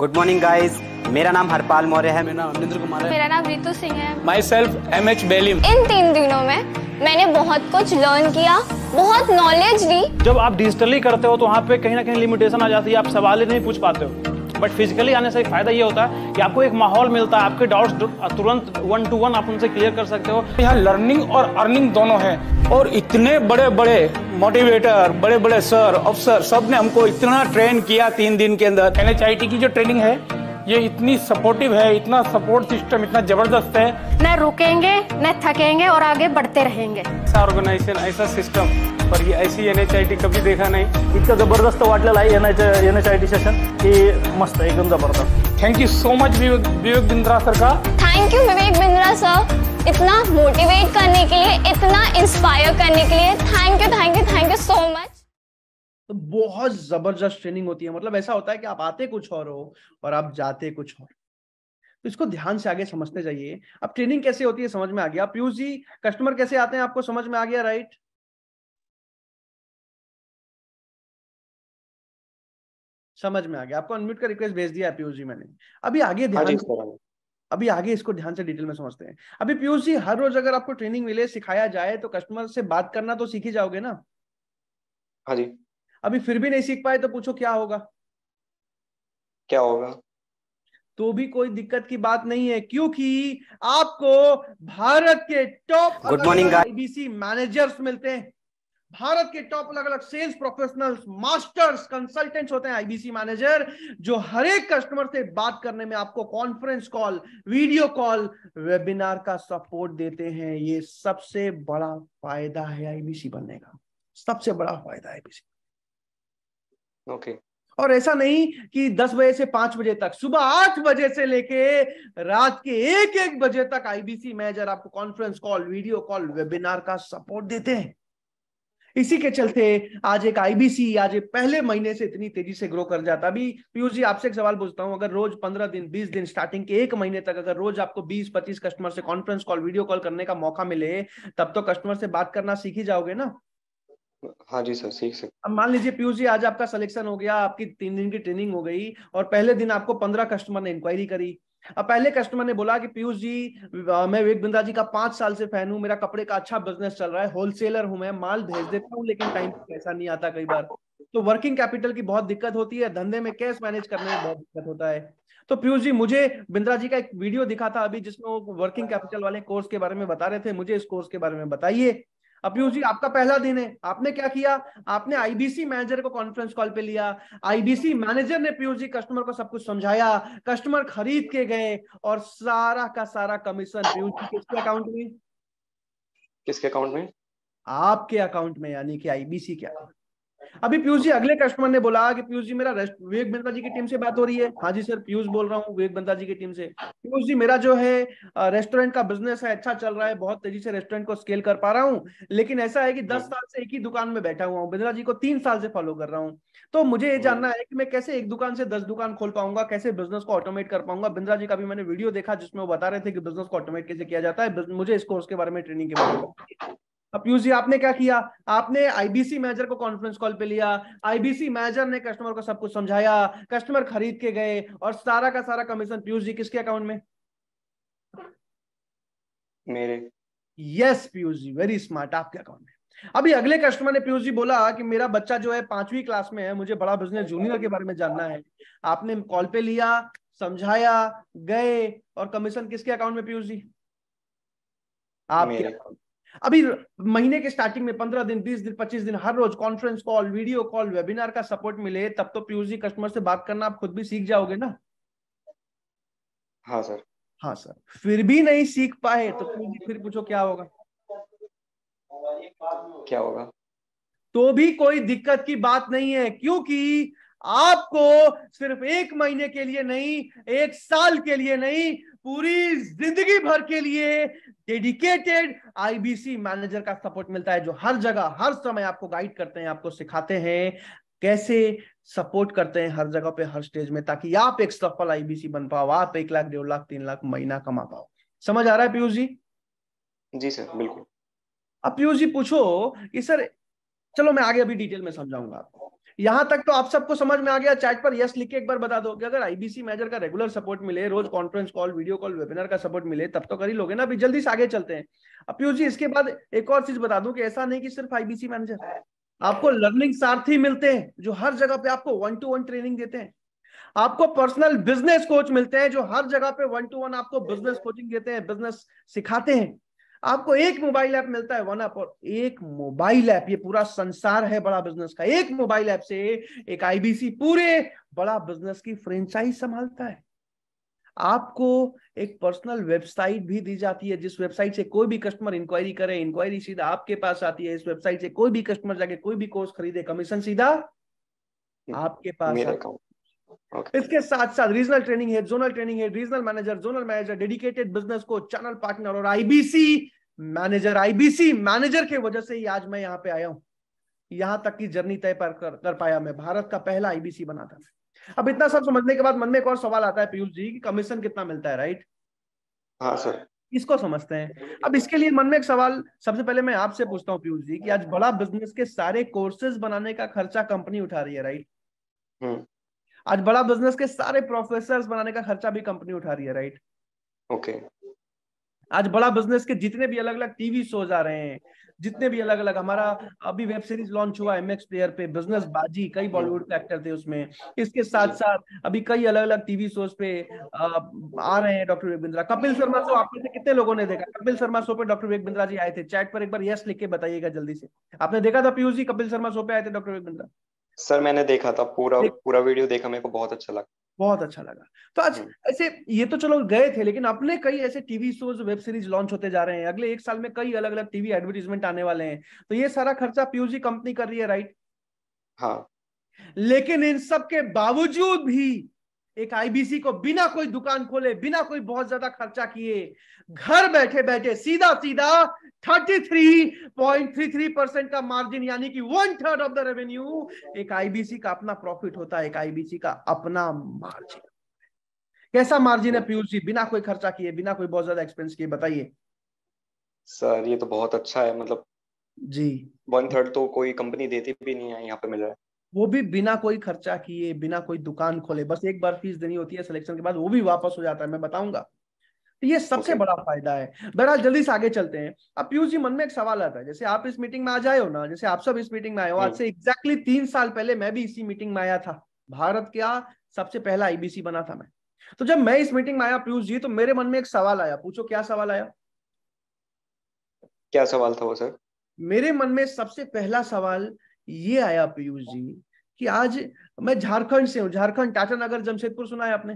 गुड मॉर्निंग गाइस मेरा नाम हरपाल मौर्य है मेरा नाम अमरिंद्र कुमार है मेरा नाम रितु सिंह है myself M H Belim इन तीन दिनों में मैंने बहुत कुछ लर्न किया बहुत नॉलेज ली जब आप डिजिटली करते हो तो वहाँ पे कहीं ना कहीं लिमिटेशन आ जाती है आप सवाल ही नहीं पूछ पाते हो बट फिजिकली आने से फायदा ये होता है कि आपको एक माहौल मिलता है आपके डाउट्स तुरंत वन टू वन आप उनसे क्लियर कर सकते हो यहाँ लर्निंग और अर्निंग दोनों है और इतने बड़े बड़े मोटिवेटर बड़े बड़े सर अफसर सब ने हमको इतना ट्रेन किया तीन दिन के अंदर एन की जो ट्रेनिंग है ये इतनी सपोर्टिव है इतना सपोर्ट सिस्टम इतना जबरदस्त है न रुकेंगे न थकेंगे और आगे बढ़ते रहेंगे ऐसा ऑर्गेनाइजेशन ऐसा सिस्टम पर ये ऐसी एन एच आय टी कधी देखा नहीं इतना जबरदस्त वाटले आहे N H N H I T session ये मस्त है एकदम जबरदस्त thank you so much Vivek Vivek Bindra sir का thank you Vivek Bindra sir इतना मोटिवेट करने के लिए इतना इंस्पायर करने के लिए thank you thank you thank you so much तो बहुत जबरदस्त ट्रेनिंग होती है मतलब ऐसा होता है कि आप आते कुछ और हो और आप जाते कुछ और तो इसको ध्यान से आगे समझते जाइए अब ट्रेनिंग कैसे होती है समझ में आ गया पीयूष जी कस्टमर कैसे आते हैं आपको समझ में आ गया राइट समझ में आ गया आपको अनम्यूट का रिक्वेस्ट भेज दिया पीयूष जी मैंने अभी आगे हाँ ध्यान हाँ अभी आगे इसको ध्यान से डिटेल में समझते हैं अभी पीयूष जी हर रोज अगर आपको ट्रेनिंग मिले सिखाया जाए तो कस्टमर से बात करना तो सीख ही जाओगे ना हाँ जी अभी फिर भी नहीं सीख पाए तो पूछो क्या होगा क्या होगा तो भी कोई दिक्कत की बात नहीं है क्योंकि आपको भारत के टॉप गुड आईबीसी मैनेजर्स मिलते हैं भारत के टॉप अलग अलग सेल्स प्रोफेशनल्स मास्टर्स कंसल्टेंट्स होते हैं आईबीसी मैनेजर जो हर एक कस्टमर से बात करने में आपको conference call video call webinar का सपोर्ट देते हैं ये सबसे बड़ा फायदा है आईबीसी बनने का सबसे बड़ा फायदा है आईबीसी ओके okay. और ऐसा नहीं कि 10 बजे से 5 बजे तक सुबह 8 बजे से लेके रात के एक एक बजे तक आईबीसी मैनेजर आपको conference call video call webinar का सपोर्ट देते हैं इसी के चलते आज एक आईबीसी आज एक पहले महीने से इतनी तेजी से ग्रो कर जाता अभी पीयूष जी आपसे एक सवाल पूछता हूं अगर रोज पंद्रह दिन बीस दिन स्टार्टिंग के एक महीने तक अगर रोज आपको बीस पच्चीस कस्टमर से कॉन्फ्रेंस कॉल वीडियो कॉल करने का मौका मिले तब तो कस्टमर से बात करना सीख ही जाओगे ना हाँ जी सर सीख सकते अब मान लीजिए पीयूष जी आज आपका सिलेक्शन हो गया आपकी तीन दिन की ट्रेनिंग हो गई और पहले दिन आपको पंद्रह कस्टमर ने इंक्वायरी करी अब पहले कस्टमर ने बोला कि पीयूष जी मैं विवेक बिंदा जी का पांच साल से फैन हूं मेरा कपड़े का अच्छा बिजनेस चल रहा है होलसेलर हूं मैं माल भेज हाँ। देता हूँ लेकिन टाइम पर पैसा नहीं आता कई बार तो वर्किंग कैपिटल की बहुत दिक्कत होती है धंधे में कैश मैनेज करने में बहुत दिक्कत होता है तो पीयूष जी मुझे बिंद्रा जी का एक वीडियो दिखा था अभी जिसमें वो वर्किंग कैपिटल वाले कोर्स के बारे में बता रहे थे मुझे इस कोर्स के बारे में बताइए पीयूष जी आपका पहला दिन है आपने क्या किया आपने आईबीसी मैनेजर को कॉन्फ्रेंस कॉल पे लिया आईबीसी मैनेजर ने पीयूष जी कस्टमर को सब कुछ समझाया कस्टमर खरीद के गए और सारा का सारा कमीशन पीयूष जी किसके अकाउंट में किसके अकाउंट में आपके अकाउंट में यानी कि आईबीसी के अकाउंट अभी पीयूष जी अगले कस्टमर ने बोला कि पीयूष जी मेरा विवेक बंदा जी की टीम से बात हो रही है हाँ जी सर पीयूष बोल रहा हूँ विवेक बंदा जी की टीम से पीयूष जी मेरा जो है रेस्टोरेंट का बिजनेस है अच्छा चल रहा है बहुत तेजी से रेस्टोरेंट को स्केल कर पा रहा हूँ लेकिन ऐसा है कि दस हाँ। साल से एक ही दुकान में बैठा हुआ हूँ बिंद्रा जी को तीन साल से फॉलो कर रहा हूँ तो मुझे ये हाँ। जानना है कि मैं कैसे एक दुकान से दस दुकान खोल पाऊंगा कैसे बिजनेस को ऑटोमेट कर पाऊंगा बिंदा जी का भी मैंने वीडियो देखा जिसमें वो बता रहे थे कि बिजनेस को ऑटोमेट कैसे किया जाता है मुझे इस कोर्स के बारे में ट्रेनिंग के बारे में अब पीयूष जी आपने क्या किया आपने आईबीसी मैनेजर को कॉन्फ्रेंस कॉल पे लिया आईबीसी मैनेजर ने कस्टमर को सब कुछ समझाया कस्टमर खरीद के गए और सारा का सारा कमीशन पीयूष जी किसके अकाउंट में मेरे yes Piyush ji very smart आपके अकाउंट में अभी अगले कस्टमर ने पीयूष जी बोला कि मेरा बच्चा जो है पांचवी क्लास में है मुझे बड़ा बिजनेस जूनियर के बारे में जानना है आपने कॉल पे लिया समझाया गए और कमीशन किसके अकाउंट में पीयूष जी आपके अकाउंट अभी महीने के स्टार्टिंग में पंद्रह दिन बीस दिन पच्चीस दिन हर रोज conference call video call webinar का सपोर्ट मिले तब तो पीयूष कस्टमर से बात करना आप खुद भी सीख जाओगे ना हाँ सर हाँ सर फिर भी नहीं सीख पाए तो पीयूजी फिर पूछो क्या होगा क्या होगा तो भी कोई दिक्कत की बात नहीं है क्योंकि आपको सिर्फ एक महीने के लिए नहीं एक साल के लिए नहीं पूरी जिंदगी भर के लिए डेडिकेटेड आईबीसी मैनेजर का सपोर्ट मिलता है जो हर जगह हर समय आपको गाइड करते हैं आपको सिखाते हैं कैसे सपोर्ट करते हैं हर जगह पे हर स्टेज में ताकि आप एक सफल आईबीसी बन पाओ आप एक लाख डेढ़ लाख तीन लाख महीना कमा पाओ समझ आ रहा है पीयूष जी जी सर बिल्कुल अब पीयूष जी पूछो कि सर चलो मैं आगे अभी डिटेल में समझाऊंगा आपको यहां तक तो आप सबको समझ में आ गया चैट पर यस लिख के एक बार बता दो कि अगर आईबीसी मैजर का रेगुलर सपोर्ट मिले रोज conference call video call webinar का सपोर्ट मिले तब तो कर ही लोगे ना अभी जल्दी से आगे चलते हैं अब पीयूष जी इसके बाद एक और चीज बता दूं कि ऐसा नहीं कि सिर्फ आईबीसी मैनेजर आपको लर्निंग सारथी मिलते हैं जो हर जगह पे आपको वन टू वन ट्रेनिंग देते हैं आपको पर्सनल बिजनेस कोच मिलते हैं जो हर जगह पे वन टू वन आपको बिजनेस कोचिंग देते हैं बिजनेस सिखाते हैं आपको एक मोबाइल ऐप मिलता है वन ऐप और एक मोबाइल ऐप ये पूरा संसार है बड़ा बिजनेस का एक मोबाइल ऐप से एक आईबीसी पूरे बड़ा बिजनेस की फ्रेंचाइज संभालता है आपको एक पर्सनल वेबसाइट भी दी जाती है जिस वेबसाइट से कोई भी कस्टमर इंक्वायरी करे इंक्वायरी सीधा आपके पास आती है इस वेबसाइट से कोई भी कस्टमर जाके कोई भी कोर्स खरीदे कमीशन सीधा आपके पास Okay. इसके साथ साथ रीजनल ट्रेनिंग है जोनल ट्रेनिंग है regional manager zonal manager dedicated business को चैनल पार्टनर और आईबीसी मैनेजर आईबीसी मैनेजर के वजह से ही आज मैं यहाँ पे आया हूँ यहां तक की जर्नी तय पर कर, कर पाया मैं भारत का पहला आईबीसी बना था अब इतना सब समझने के बाद मन में एक और सवाल आता है पीयूष जी कि कमीशन कितना मिलता है राइट हाँ सर इसको समझते हैं अब इसके लिए मन में एक सवाल सबसे पहले मैं आपसे पूछता हूँ पीयूष जी कि आज बड़ा बिजनेस के सारे कोर्सेज बनाने का खर्चा कंपनी उठा रही है राइट हम्म। आज बड़ा बिजनेस के सारे प्रोफेसर बनाने का खर्चा भी कंपनी उठा रही है राइट ओके okay. आज बड़ा बिजनेस के जितने भी अलग अलग टीवी शो आ रहे हैं जितने भी अलग अलग हमारा अभी वेब सीरीज लॉन्च हुआ एम एक्स प्लेयर पे बिजनेस बाजी कई बॉलीवुड के एक्टर थे उसमें इसके साथ साथ अभी कई अलग अलग टीवी शोज पे आ रहे हैं डॉक्टर विवेक बिंद्रा कपिल शर्मा शो आपने से तो कितने लोगों ने देखा कपिल शर्मा शो पे डॉक्टर विवेक बिंद्रा जी आए थे चैट पर एक बार यस लिख के बताइएगा जल्दी से आपने देखा था पीयूष कपिल शर्मा शो पे आए थे डॉक्टर विवेक बिंद्रा सर मैंने देखा था पूरा पूरा वीडियो देखा मेरे को बहुत अच्छा लगा बहुत अच्छा लगा तो आज हम्म। ऐसे ये तो चलो गए थे लेकिन अपने कई ऐसे TV shows web series launch होते जा रहे हैं अगले एक साल में कई अलग अलग टीवी एडवर्टीजमेंट आने वाले हैं तो ये सारा खर्चा पीयूजी कंपनी कर रही है राइट हाँ लेकिन इन सब के बावजूद भी एक आईबीसी को बिना कोई दुकान खोले बिना कोई बहुत ज्यादा खर्चा किए घर बैठे बैठे सीधा सीधा 33.33 परसेंट का मार्जिन यानी कि one third of the revenue एक आईबीसी का अपना प्रॉफिट होता है एक आईबीसी का अपना मार्जिन कैसा मार्जिन है पीयूष जी बिना कोई खर्चा किए बिना कोई बहुत ज्यादा एक्सपेंस किए बताइए सर ये तो बहुत अच्छा है मतलब जी वन थर्ड तो कोई कंपनी देती भी नहीं है यहाँ पे मिल रहा है वो भी बिना कोई खर्चा किए बिना कोई दुकान खोले बस एक बार फीस देनी होती है सिलेक्शन के बाद वो भी वापस हो जाता है मैं बताऊंगा तो ये सबसे बड़ा फायदा है बहरहाल जल्दी से आगे चलते हैं अब पीयूष जी मन में एक सवाल आता है जैसे आप इस मीटिंग में आ जाए हो ना जैसे आप सब इस मीटिंग में आए हो आज hmm. से एग्जैक्टली तीन साल पहले मैं भी इसी मीटिंग में आया था भारत क्या सबसे पहला आईबीसी बना था मैं तो जब मैं इस मीटिंग में आया पीयूष जी तो मेरे मन में एक सवाल आया पूछो क्या सवाल आया क्या सवाल था वो सर मेरे मन में सबसे पहला सवाल ये आया पीयूष जी कि आज मैं झारखंड से हूँ झारखंड टाटा नगर जमशेदपुर सुना है आपने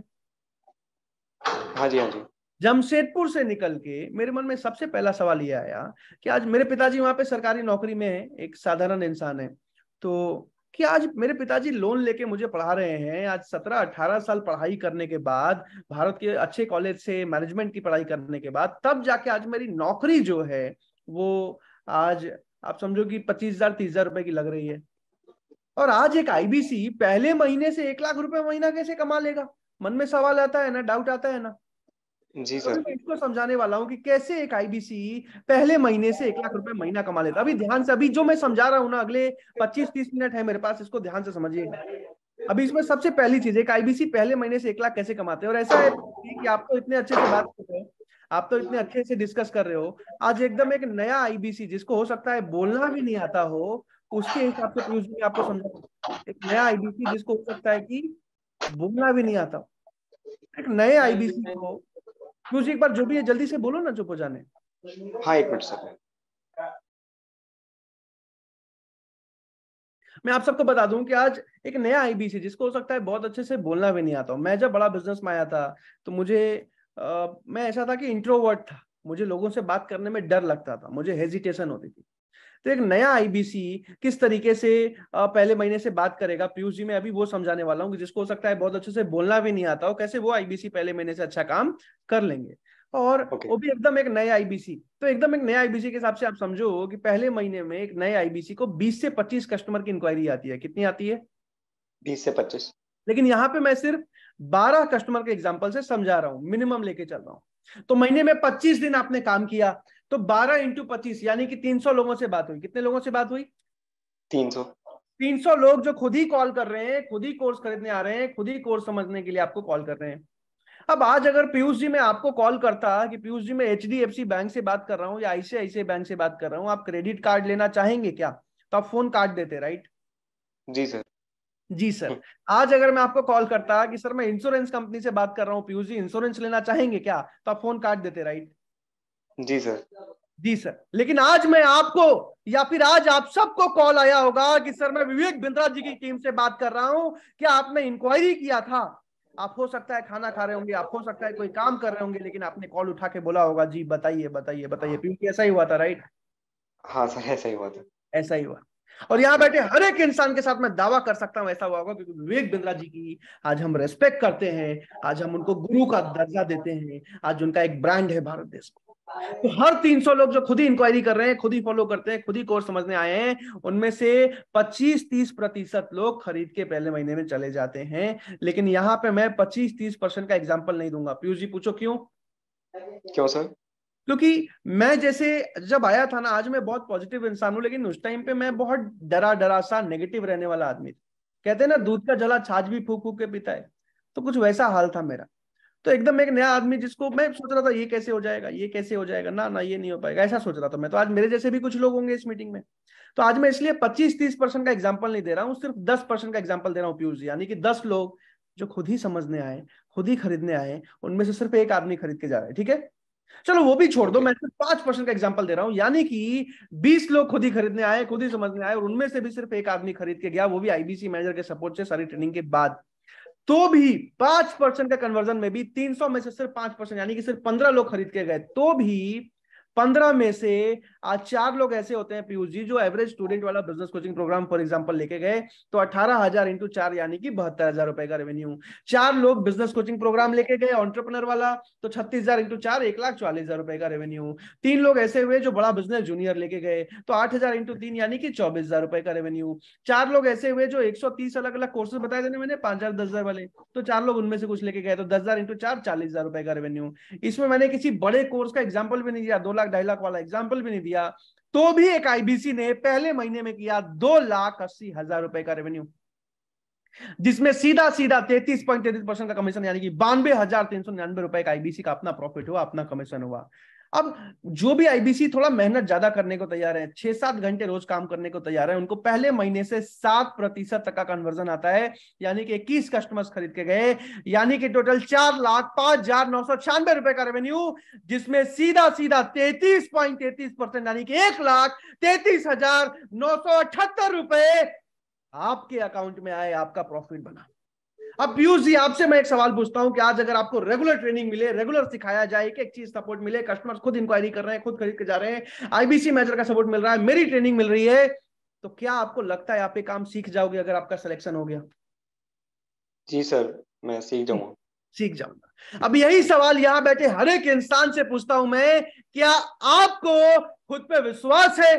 हाँ जी हाँ जी जमशेदपुर से निकल के मेरे मन में सबसे पहला सवाल ये आया कि आज मेरे पिताजी वहां पे सरकारी नौकरी में है एक साधारण इंसान है तो कि आज मेरे पिताजी लोन लेके मुझे पढ़ा रहे हैं आज सत्रह अठारह साल पढ़ाई करने के बाद भारत के अच्छे कॉलेज से मैनेजमेंट की पढ़ाई करने के बाद तब जाके आज मेरी नौकरी जो है वो आज आप समझो कि पच्चीस हजार तीस हजार रुपए की लग रही है और आज एक आईबीसी पहले महीने से एक लाख रुपए महीना कैसे कमा लेगा मन में सवाल आता है ना डाउट आता है ना जी तो सर तो मैं इसको समझाने वाला हूँ कि कैसे एक आईबीसी पहले महीने से एक लाख रुपए महीना कमा लेता अभी ध्यान से अभी जो मैं समझा रहा हूँ ना अगले पच्चीस तीस मिनट है मेरे पास इसको ध्यान से समझिए अभी इसमें सबसे पहली चीज एक आईबीसी पहले महीने से एक लाख कैसे कमाते हैं और ऐसा है कि आपको इतने अच्छे से बात करते हैं आप तो इतने अच्छे से डिस्कस कर रहे हो आज एकदम एक नया आईबीसी जिसको हो सकता है बोलना भी नहीं आता हो उसके हिसाब से पीयूष जी आपको समझा एक नया आईबीसी जिसको हो सकता है कि बोलना भी नहीं आता हो एक नए आईबीसी को पीयूष जी एक बार जो भी है जल्दी से बोलो ना चुप हो जाने हाँ एक मिनट सर मैं आप सबको बता दूं कि आज एक नया आईबीसी जिसको हो सकता है बहुत अच्छे से बोलना भी नहीं आता मैं जब बड़ा बिजनेस में आया था तो मुझे आ, मैं ऐसा था कि इंट्रोवर्ट था मुझे लोगों से बात करने में डर लगता था मुझे हेजिटेशन होती थी तो एक नया आईबीसी किस तरीके से आ, पहले महीने से बात करेगा पीयूष जी मैं अभी वो समझाने वाला हूँ जिसको हो सकता है बहुत अच्छे से बोलना भी नहीं आता हो कैसे वो आईबीसी पहले महीने से अच्छा काम कर लेंगे और okay. वो भी एकदम एक नए आईबीसी तो एकदम एक नया आईबीसी के हिसाब से आप समझो कि पहले महीने में एक नए आईबीसी को 20 से 25 कस्टमर की इंक्वायरी आती है कितनी आती है 20 से 25 लेकिन यहाँ पे मैं सिर्फ बारह कस्टमर के एग्जाम्पल से समझा रहा हूं मिनिमम लेके चल रहा हूं तो महीने में पच्चीस दिन आपने काम किया तो बारह इंटू पच्चीस यानी कि तीन सौ लोगों से बात हुई कितने लोगों से बात हुई तीन सौ तीन सौ लोग जो खुद ही कॉल कर रहे हैं खुद ही कोर्स खरीदने आ रहे हैं खुद ही कोर्स समझने के लिए आपको कॉल कर रहे हैं अब आज अगर पीयूष जी मैं आपको कॉल करता कि पीयूष जी मैं H D F C bank से बात कर रहा हूँ या आईसीआईसी बैंक से बात कर रहा हूँ आप क्रेडिट कार्ड लेना चाहेंगे क्या तो आप फोन काट देते राइट जी सर जी सर तो आज अगर मैं आपको कॉल करता कि सर मैं इंश्योरेंस कंपनी से बात कर रहा हूँ पीयूष जी इंश्योरेंस लेना चाहेंगे क्या तो आप फोन काट देते राइट जी सर जी सर लेकिन आज मैं आपको या फिर आज आप सबको कॉल आया होगा कि सर मैं विवेक बिंद्रा जी की टीम से बात कर रहा हूँ क्या आपने इंक्वायरी किया था आप हो सकता है खाना खा रहे होंगे आप हो सकता है कोई काम कर रहे होंगे लेकिन आपने कॉल उठा के बोला होगा जी बताइए बताइए बताइए क्योंकि हाँ। ऐसा ही हुआ था राइट हाँ सर ऐसा ही हुआ था ऐसा ही हुआ और यहां बैठे हर एक इंसान के साथ मैं दावा कर सकता हूं ऐसा हुआ होगा क्योंकि विवेक बिंद्रा जी की आज हम रेस्पेक्ट करते हैं आज हम उनको गुरु का दर्जा देते हैं आज उनका एक ब्रांड है भारत देश को तो हर 300 लोग जो खुद ही इंक्वायरी कर रहे हैं खुद ही फॉलो करते हैं खुद ही कोर्स समझने आए हैं उनमें से 25-30 प्रतिशत लोग खरीद के पहले महीने में चले जाते हैं लेकिन यहाँ पे मैं 25-30 परसेंट का एग्जाम्पल नहीं दूंगा पीयूष जी पूछो क्यों क्यों सर क्योंकि मैं जैसे जब आया था ना आज मैं बहुत पॉजिटिव इंसान हूँ लेकिन उस टाइम पे मैं बहुत डरा डरा सा नेगेटिव रहने वाला आदमी था कहते हैं ना दूध का जला छाछ भी फूक फूक के पीता है तो कुछ वैसा हाल था मेरा तो एकदम एक नया आदमी जिसको मैं सोच रहा था ये कैसे हो जाएगा ये कैसे हो जाएगा ना ना ये नहीं हो पाएगा ऐसा सोच रहा था मैं तो आज मेरे जैसे भी कुछ लोग होंगे इस मीटिंग में तो आज मैं इसलिए पच्चीस तीस परसेंट का एग्जाम्पल नहीं दे रहा हूँ सिर्फ दस परसेंट का एग्जाम्पल दे रहा हूँ पीयूष जी यानी कि दस लोग जो खुद ही समझने आए खुद ही खरीदने आए उनमें से सिर्फ एक आदमी खरीद के जा रहे हैं ठीक है चलो वो भी छोड़ दो मैं सिर्फ पांच परसेंट का एग्जाम्पल दे रहा हूँ यानी कि बीस लोग खुद ही खरीदने आए खुद ही समझने आए और उनमें से भी सिर्फ एक आदमी खरीद के गया वो भी आईबीसी मैनेजर के सपोर्ट से सारी ट्रेनिंग के बाद तो भी पांच परसेंट का कन्वर्जन में भी तीन सौ में से सिर्फ पांच परसेंट यानी कि सिर्फ पंद्रह लोग खरीद के गए तो भी पंद्रह में से आज चार लोग ऐसे होते हैं पीयूष जी जो एवरेज स्टूडेंट वाला business coaching program for example लेके गए तो अठारह हजार इंटू चार यानी कि बहत्तर हजार रुपए का रेवेन्यू चार लोग बिजनेस कोचिंग प्रोग्राम लेके गए ऑन्टरप्रनर वाला तो छत्तीस हजार इंटू चार एक लाख चालीस हजार रुपए का रेवेन्यू तीन लोग ऐसे हुए जो बड़ा बिजनेस जूनियर लेके गए तो आठ हजार इंटू तीन यानी कि चौबीस हजार रुपए का रेवेन्यू चार लोग ऐसे हुए जो एक सौ तीस अलग अलग कोर्सेस बताए थे मैंने पांच हजार दस हजार वाले तो चार लोग उनमें से कुछ लेके गए तो दस हजार इंटू चार चालीस हजार रुपए का रेवेन्यू इसमें मैंने किसी बड़े कोर्स का एग्जाम्पल भी नहीं दिया दो लाख ढाई लाख वाला एग्जाम्पल भी नहीं दिया दिया तो भी एक आईबीसी ने पहले महीने में किया दो लाख अस्सी हजार रुपए का रेवेन्यू जिसमें सीधा सीधा तैतीस पॉइंट तैतीस परसेंट का कमीशन यानी कि बानवे हजार तीन सौ निन्यानवे रुपए का आईबीसी का अपना प्रॉफिट हुआ अपना कमीशन हुआ अब जो भी आईबीसी थोड़ा मेहनत ज्यादा करने को तैयार है छह सात घंटे रोज काम करने को तैयार है उनको पहले महीने से सात प्रतिशत तक का कन्वर्जन आता है यानी कि इक्कीस कस्टमर्स खरीद के गए यानी कि टोटल चार लाख पांच हजार नौ सौ छियानवे रुपए का रेवेन्यू जिसमें सीधा सीधा तैतीस पॉइंट तैतीस परसेंट यानी कि एक लाख तैतीस हजार नौ सौ अठहत्तर रुपए आपके अकाउंट में आए आपका प्रॉफिट बना अब पीयूष जी आपसे मैं एक सवाल पूछता हूं कि आज अगर आपको रेगुलर ट्रेनिंग मिले रेगुलर सिखाया जाए एक एक चीज सपोर्ट मिले कस्टमर्स खुद इंक्वायरी कर रहे हैं खुद खरीद के जा रहे हैं आईबीसी मैचर का सपोर्ट मिल रहा है मेरी ट्रेनिंग मिल रही है तो क्या आपको लगता है आप एक काम सीख जाओगे अगर आपका सिलेक्शन हो गया जी सर मैं सीख जाऊंगा सीख जाऊंगा अब यही सवाल यहां बैठे हर एक इंसान से पूछता हूं मैं क्या आपको खुद पे विश्वास है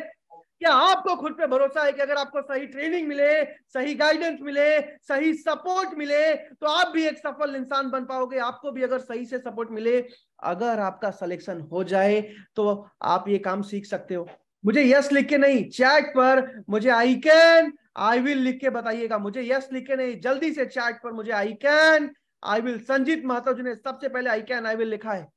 क्या आपको खुद पे भरोसा है कि अगर आपको सही ट्रेनिंग मिले सही गाइडेंस मिले सही सपोर्ट मिले तो आप भी एक सफल इंसान बन पाओगे आपको भी अगर सही से सपोर्ट मिले अगर आपका सिलेक्शन हो जाए तो आप ये काम सीख सकते हो मुझे यस लिख के नहीं चैट पर मुझे आई कैन आई विल लिख के बताइएगा मुझे यस लिख के नहीं जल्दी से चैट पर मुझे I can I will Sanjeet Mahato ji ने सबसे पहले आई कैन आई विल लिखा है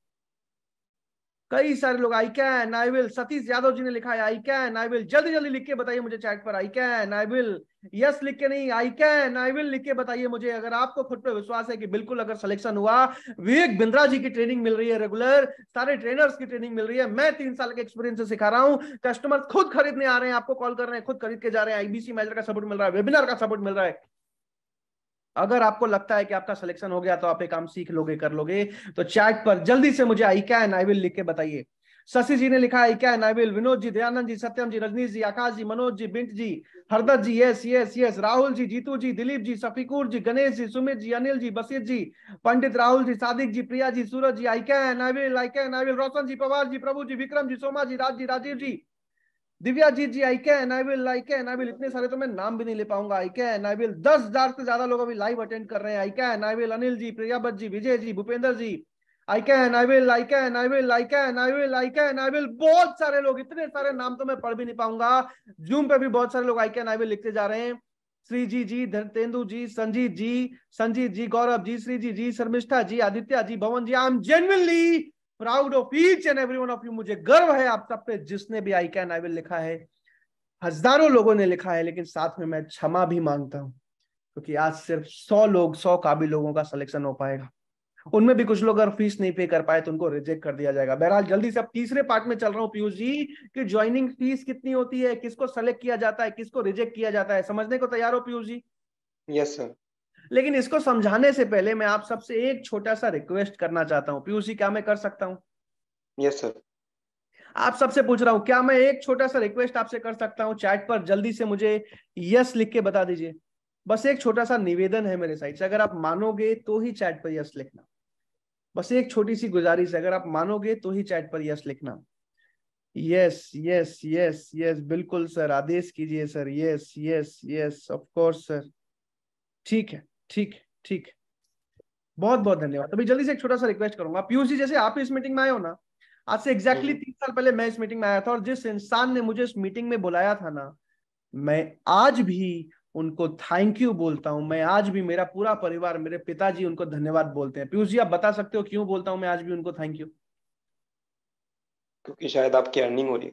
कई सारे लोग I can I will Satish Yadav ji ने लिखा है आई कैन आई विल जल्दी जल्दी लिख के बताइए मुझे चैट पर I can I will yes लिख के नहीं आई कैन आई विल लिख के बताइए मुझे अगर आपको खुद पे विश्वास है कि बिल्कुल अगर सिलेक्शन हुआ विवेक बिंद्रा जी की ट्रेनिंग मिल रही है रेगुलर सारे ट्रेनर्स की ट्रेनिंग मिल रही है मैं तीन साल के एक्सपीरियंस से सिखा रहा हूँ कस्टमर खुद खरीदने आ रहे हैं आपको कॉल कर रहे हैं खुद खरीद के जा रहे हैं आईबीसी मैजर का सपोर्ट मिल रहा है वेबिनार का सपोर्ट मिल रहा है अगर आपको लगता है कि आपका सिलेक्शन हो गया तो आप एक काम सीख लोगे कर लोगे तो चैट पर जल्दी से मुझे आई क्या आई विल लिख के बताइए शशि जी ने लिखा है क्या नाइविल विनोद जी दयानंद जी सत्यम जी रजनीश जी आकाश जी मनोज जी बिंट ji Hardat ji yes yes yes Rahul ji Jitu ji Dilip ji Shafiqur ji Ganesh ji Sumit ji Anil ji Basir ji Pandit Rahul ji Sadiq ji Priya ji Suraj ji I can I will I can I will Roshan ji Pawar ji Prabhu ji Vikram ji Soma ji Raj ji Rajeev ji Divya जी जी I can I will I can I will इतने सारे तो मैं नाम भी नहीं ले पाऊंगा आई कैन आई विल दस हजार से ज्यादा लोग अभी लाइव अटेंड कर रहे हैं I can I will Anil ji Priyavrat ji Vijay ji Bhupendra ji I can I will I can I will I can I will I can I will बहुत सारे लोग इतने सारे नाम तो मैं पढ़ भी नहीं पाऊंगा जूम पे भी बहुत सारे लोग आई कैन आई विल लिखते जा रहे हैं श्री जी जी धनतेंदु जी संजीत जी संजीत जी गौरव जी श्री जी जी शर्मिष्ठा जी Aditya ji Bhavan ji I am genuinely proud of each and every one of you मुझे गर्व है आप सब पे जिसने भी आई कैन आई विल लिखा है हजारों लोगों ने लिखा है लेकिन साथ में मैं क्षमा भी मांगता हूं क्योंकि तो आज सिर्फ सौ लोग सौ काबिल लोगों का सिलेक्शन हो पाएगा उनमें भी कुछ लोग अगर फीस नहीं पे कर पाए तो उनको रिजेक्ट कर दिया जाएगा बहरहाल जल्दी से अब तीसरे पार्ट में चल रहा हूँ पीयूष जी कि ज्वाइनिंग फीस कितनी होती है किसको सेलेक्ट किया जाता है किसको रिजेक्ट किया जाता है समझने को तैयार हो पीयूष जी यस सर लेकिन इसको समझाने से पहले मैं आप सबसे एक छोटा सा रिक्वेस्ट करना चाहता हूँ पीयूसी क्या मैं कर सकता हूँ यस सर आप सबसे पूछ रहा हूँ क्या मैं एक छोटा सा रिक्वेस्ट आपसे कर सकता हूँ चैट पर जल्दी से मुझे यस लिख के बता दीजिए बस एक छोटा सा निवेदन है मेरे साइड से अगर आप मानोगे तो ही चैट पर यस लिखना बस एक छोटी सी गुजारिश अगर आप मानोगे तो ही चैट पर यस लिखना यस यस यस यस बिल्कुल सर आदेश कीजिए sir yes yes yes of course sir ठीक है ठीक ठीक बहुत बहुत धन्यवाद अभी जल्दी से एक छोटा सा रिक्वेस्ट करूंगा पीयूसी जैसे आप इस मीटिंग में आए हो ना आज से एग्जैक्टली हम्म। तीन साल पहले मैं इस मीटिंग में आया था और जिस इंसान ने मुझे इस मीटिंग में बुलाया था ना मैं आज भी उनको थैंक यू बोलता हूं मैं आज भी मेरा पूरा परिवार मेरे पिताजी उनको धन्यवाद बोलते हैं पीयूष जी आप बता सकते हो क्यों बोलता हूं मैं आज भी उनको थैंक यू क्योंकि शायद आपकी अर्निंग हो रही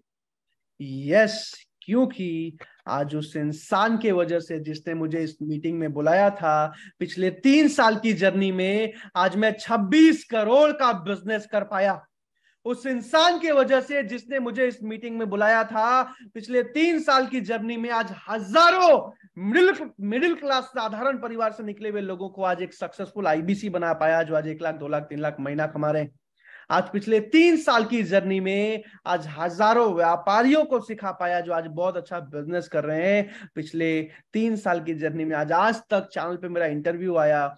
है यस क्योंकि आज उस इंसान के वजह से जिसने मुझे इस मीटिंग में बुलाया था पिछले तीन साल की जर्नी में आज मैं 26 करोड़ का बिजनेस कर पाया उस इंसान के वजह से जिसने मुझे इस मीटिंग में बुलाया था पिछले तीन साल की जर्नी में आज हजारों मिडिल मिडिल क्लास साधारण परिवार से निकले हुए लोगों को आज एक सक्सेसफुल आईबीसी बना पाया जो आज एक लाख दो लाख तीन लाख महीना कमा रहे हैं आज पिछले तीन साल की जर्नी में आज हजारों व्यापारियों को सिखा पाया जो आज बहुत अच्छा बिजनेस कर रहे हैं पिछले तीन साल की जर्नी में आज आज तक चैनल पे मेरा इंटरव्यू आया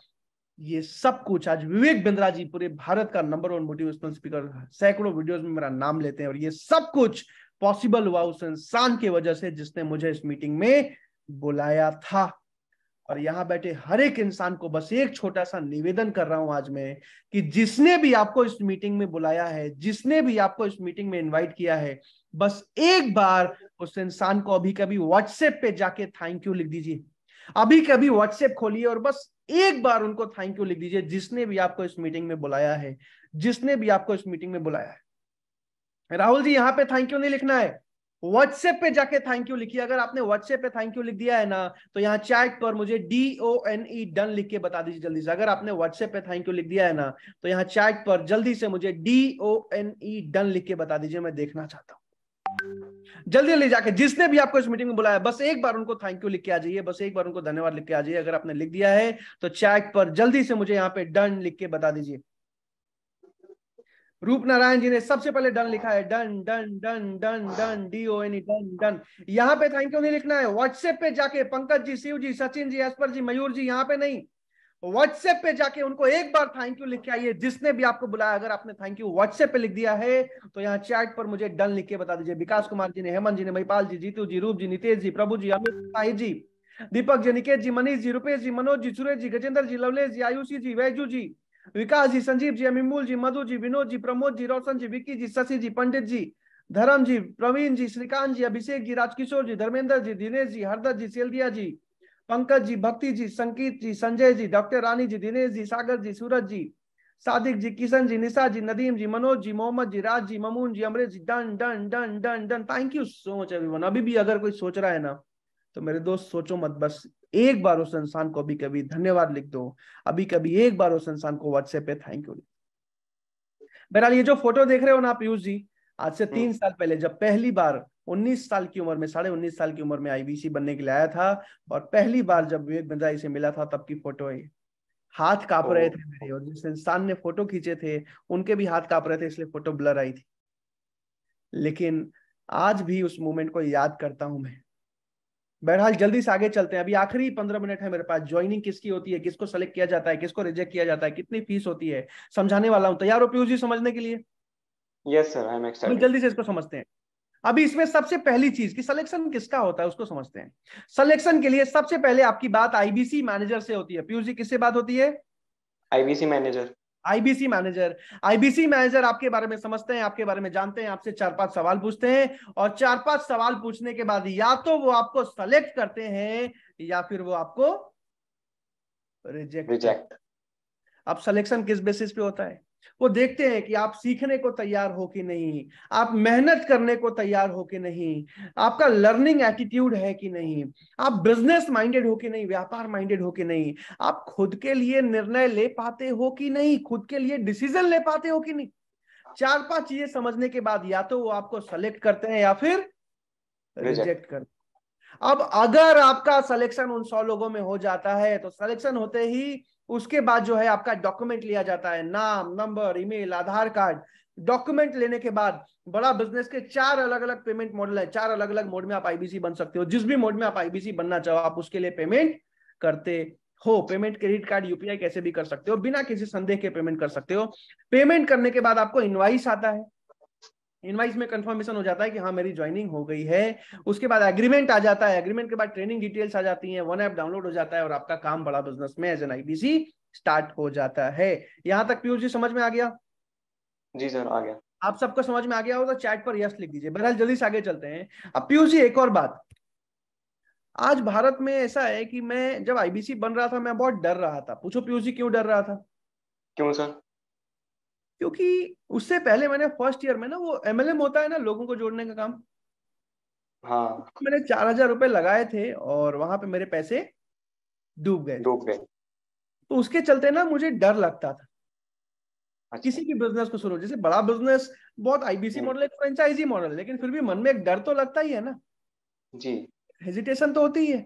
ये सब कुछ आज विवेक बिंद्रा जी पूरे भारत का नंबर वन मोटिवेशनल स्पीकर सैकड़ों वीडियोस में मेरा नाम लेते हैं और ये सब कुछ पॉसिबल हुआ उस इंसान की वजह से जिसने मुझे इस मीटिंग में बुलाया था और यहां बैठे हर एक इंसान को बस एक छोटा सा निवेदन कर रहा हूं आज मैं कि जिसने भी आपको इस मीटिंग में बुलाया है जिसने भी आपको इस मीटिंग में इनवाइट किया है बस एक बार उस इंसान को अभी कभी व्हाट्सएप पे जाके थैंक यू लिख दीजिए अभी कभी व्हाट्सएप खोलिए और बस एक बार उनको थैंक यू लिख दीजिए जिसने भी आपको इस मीटिंग में बुलाया है जिसने भी आपको इस मीटिंग में बुलाया है राहुल जी यहाँ पे थैंक यू नहीं लिखना है व्हाट्सएप पे जाके थैंक यू लिखिए अगर आपने व्हाट्सएप पे थैंक यू लिख दिया है ना तो यहाँ चैट पर मुझे D O N E done लिख के बता दीजिए जल्दी से अगर आपने व्हाट्सएप पे थैंक यू लिख दिया है ना तो यहाँ चैट पर जल्दी से मुझे D O N E done लिख के बता दीजिए मैं देखना चाहता हूँ जल्दी जल्दी जाके जिसने भी आपको इस मीटिंग में बुलाया बस एक बार उनको थैंक यू लिख के आ जाइए बस एक बार उनको धन्यवाद लिख के आ जाइए अगर आपने लिख दिया है तो चैट पर जल्दी से मुझे यहाँ पे डन लिख के बता दीजिए रूप नारायण जी ने सबसे पहले डन लिखा है done done done done done D O N done done यहाँ पे थैंक यू नहीं लिखना है व्हाट्सएप पे जाके पंकज जी शिव जी सचिन जी एसपर जी मयूर जी यहाँ पे नहीं व्हाट्सएप पे जाके उनको एक बार थैंक यू लिख के आइए जिसने भी आपको बुलाया अगर आपने थैंक यू व्हाट्सएप पे लिख दिया है तो यहाँ चैट पर मुझे डन लिख के बता दीजिए विकास कुमार जी ने हेमंत जी ने महिपाल जी जीतू जी रूप जी नितेश जी प्रभु जी अमित साहि जी दीपक जी निकेश जी मनीष जी रुपेश जी मनोज जी सुरेश जी गजेंद्र जी लवलेश जी आयुषी जी वैजू जी विकास जी संजीव जी अमीमूल जी मधु जी विनोद जी प्रमोद जी रोशन जी विक्की जी शशि जी पंडित जी धर्म जी प्रवीण जी श्रीकांत जी अभिषेक जी राजकिशोर जी धर्मेंद्र जी दिनेश जी हरदत जी सेल्दिया जी Pankaj ji Bhakti ji Sanket ji Sanjay ji doctor Rani ji Dinesh ji Sagar ji Suraj ji Sadiq ji Kishan ji Nisha ji Nadeem ji Manoj ji Mohammad ji Raj ji Mamun ji Amresh ji done done done done done thank you so much everyone अभी भी अगर कोई सोच रहा है ना तो मेरे दोस्त सोचो मत बस एक बार उस इंसान को अभी कभी धन्यवाद लिख दो अभी कभी एक बार उस इंसान को व्हाट्सएप पे थैंक यू बहरहाल ये जो फोटो देख रहे हो ना पीयूष जी आज से तीन हम्म। साल पहले जब पहली बार 19 साल की उम्र में साढ़े उन्नीस साल की उम्र में आईबीसी बनने के लिए आया था और पहली बार जब विवेक बिंद्रा से मिला था तब की फोटो है हाथ कांप रहे थे मेरे और जिस इंसान ने फोटो खींचे थे उनके भी हाथ कांप रहे थे इसलिए फोटो ब्लर आई थी लेकिन आज भी उस मोमेंट को याद करता हूं मैं बहरहाल जल्दी से आगे चलते हैं अभी आखिरी पंद्रह मिनट है मेरे पास ज्वाइनिंग किसकी होती है किसको सेलेक्ट किया जाता है किसको रिजेक्ट किया जाता है कितनी फीस होती है समझाने वाला हूँ तैयार हो पीयूष जी समझने के लिए yes sir I am excited जल्दी से इसको समझते हैं अभी इसमें सबसे पहली चीज कि सिलेक्शन किसका होता है उसको समझते हैं सिलेक्शन के लिए सबसे पहले आपकी बात आईबीसी मैनेजर से होती है पीयूष जी किससे बात होती है IBC manager IBC manager IBC manager आपके बारे में समझते हैं आपके बारे में जानते हैं आपसे चार पांच सवाल पूछते हैं और चार पांच सवाल पूछने के बाद या तो वो आपको सेलेक्ट करते हैं या फिर वो आपको रिजेक्ट रिजेक्ट अब सिलेक्शन किस बेसिस पे होता है वो देखते हैं कि आप सीखने को तैयार हो कि नहीं आप मेहनत करने को तैयार हो कि नहीं आपका लर्निंग एटीट्यूड है कि नहीं आप बिजनेस माइंडेड हो कि नहीं व्यापार माइंडेड हो कि नहीं आप खुद के लिए निर्णय ले पाते हो कि नहीं खुद के लिए डिसीजन ले पाते हो कि नहीं चार पांच चीजें समझने के बाद या तो वो आपको सेलेक्ट करते हैं या फिर रिजेक्ट करते हैं अब अगर आपका सिलेक्शन उन सौ लोगों में हो जाता है तो सिलेक्शन होते ही उसके बाद जो है आपका डॉक्यूमेंट लिया जाता है नाम number email Aadhaar card document लेने के बाद बड़ा बिजनेस के चार अलग अलग पेमेंट मॉडल है चार अलग अलग मोड में आप आईबीसी बन सकते हो जिस भी मोड में आप आईबीसी बनना चाहो आप उसके लिए पेमेंट करते हो पेमेंट क्रेडिट कार्ड यूपीआई कैसे भी कर सकते हो बिना किसी संदेह के पेमेंट कर सकते हो पेमेंट करने के बाद आपको इनवाइस आता है इनवाइस में कंफर्मेशन हो जाता है कि हाँ मेरी ज्वाइनिंग हो गई है उसके बाद एग्रीमेंट आ जाता है एग्रीमेंट के बाद ट्रेनिंग डिटेल्स आ जाती है वन ऐप डाउनलोड हो जाता है और आपका काम बड़ा बिजनेस में एज एन आईबीसी स्टार्ट हो जाता है यहाँ तक पीयूष जी समझ में आ गया जी सर आ गया आप सबको समझ में आ गया हो तो चैट पर यस लिख दीजिए बहरहाल जल्दी से आगे चलते हैं अब पीयूष जी एक और बात आज भारत में ऐसा है कि मैं जब आईबीसी बन रहा था मैं बहुत डर रहा था पूछो पीयूष जी क्यों डर रहा था क्यों सर क्योंकि उससे पहले मैंने फर्स्ट ईयर में ना वो एमएलएम होता है ना लोगों को जोड़ने का काम हाँ मैंने चार हजार रुपए लगाए थे और वहां पे मेरे पैसे डूब गए डूब गए तो उसके चलते ना मुझे डर लगता था अच्छा। किसी भी बिजनेस को शुरू जैसे बड़ा बिजनेस बहुत आईबीसी मॉडल है फ्रेंचाइजी मॉडल लेकिन फिर भी मन में एक डर तो लगता ही है ना जी हेजिटेशन तो होती ही है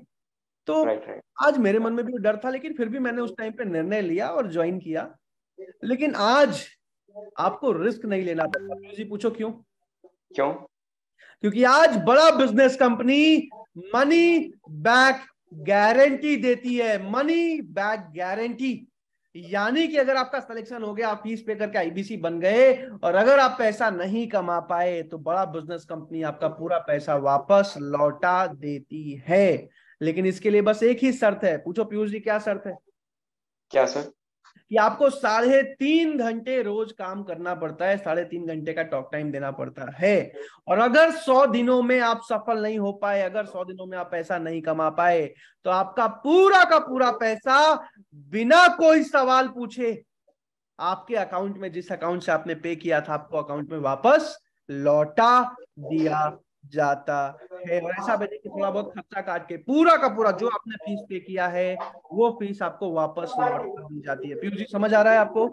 तो राइट, राइट। आज मेरे मन में भी डर था लेकिन फिर भी मैंने उस टाइम पे निर्णय लिया और ज्वाइन किया लेकिन आज आपको रिस्क नहीं लेना पड़ता जी पूछो क्यों क्यों क्योंकि आज Bada business company money back guarantee देती है मनी बैक गारंटी यानी कि अगर आपका सिलेक्शन हो गया आप फीस पे करके आईबीसी बन गए और अगर आप पैसा नहीं कमा पाए तो बड़ा बिजनेस कंपनी आपका पूरा पैसा वापस लौटा देती है लेकिन इसके लिए बस एक ही शर्त है पूछो पीयूष जी क्या शर्त है क्या सर कि आपको साढ़े तीन घंटे रोज काम करना पड़ता है साढ़े तीन घंटे का टॉक टाइम देना पड़ता है और अगर सौ दिनों में आप सफल नहीं हो पाए अगर सौ दिनों में आप पैसा नहीं कमा पाए तो आपका पूरा का पूरा पैसा बिना कोई सवाल पूछे आपके अकाउंट में जिस अकाउंट से आपने पे किया था आपको अकाउंट में वापस लौटा दिया जाता है और ऐसा भेजें कि थोड़ा बहुत खर्चा काट के पूरा का पूरा जो आपने फीस पे किया है वो फीस आपको वापस लौट कर दी जाती है पीयूष जी समझ आ रहा है आपको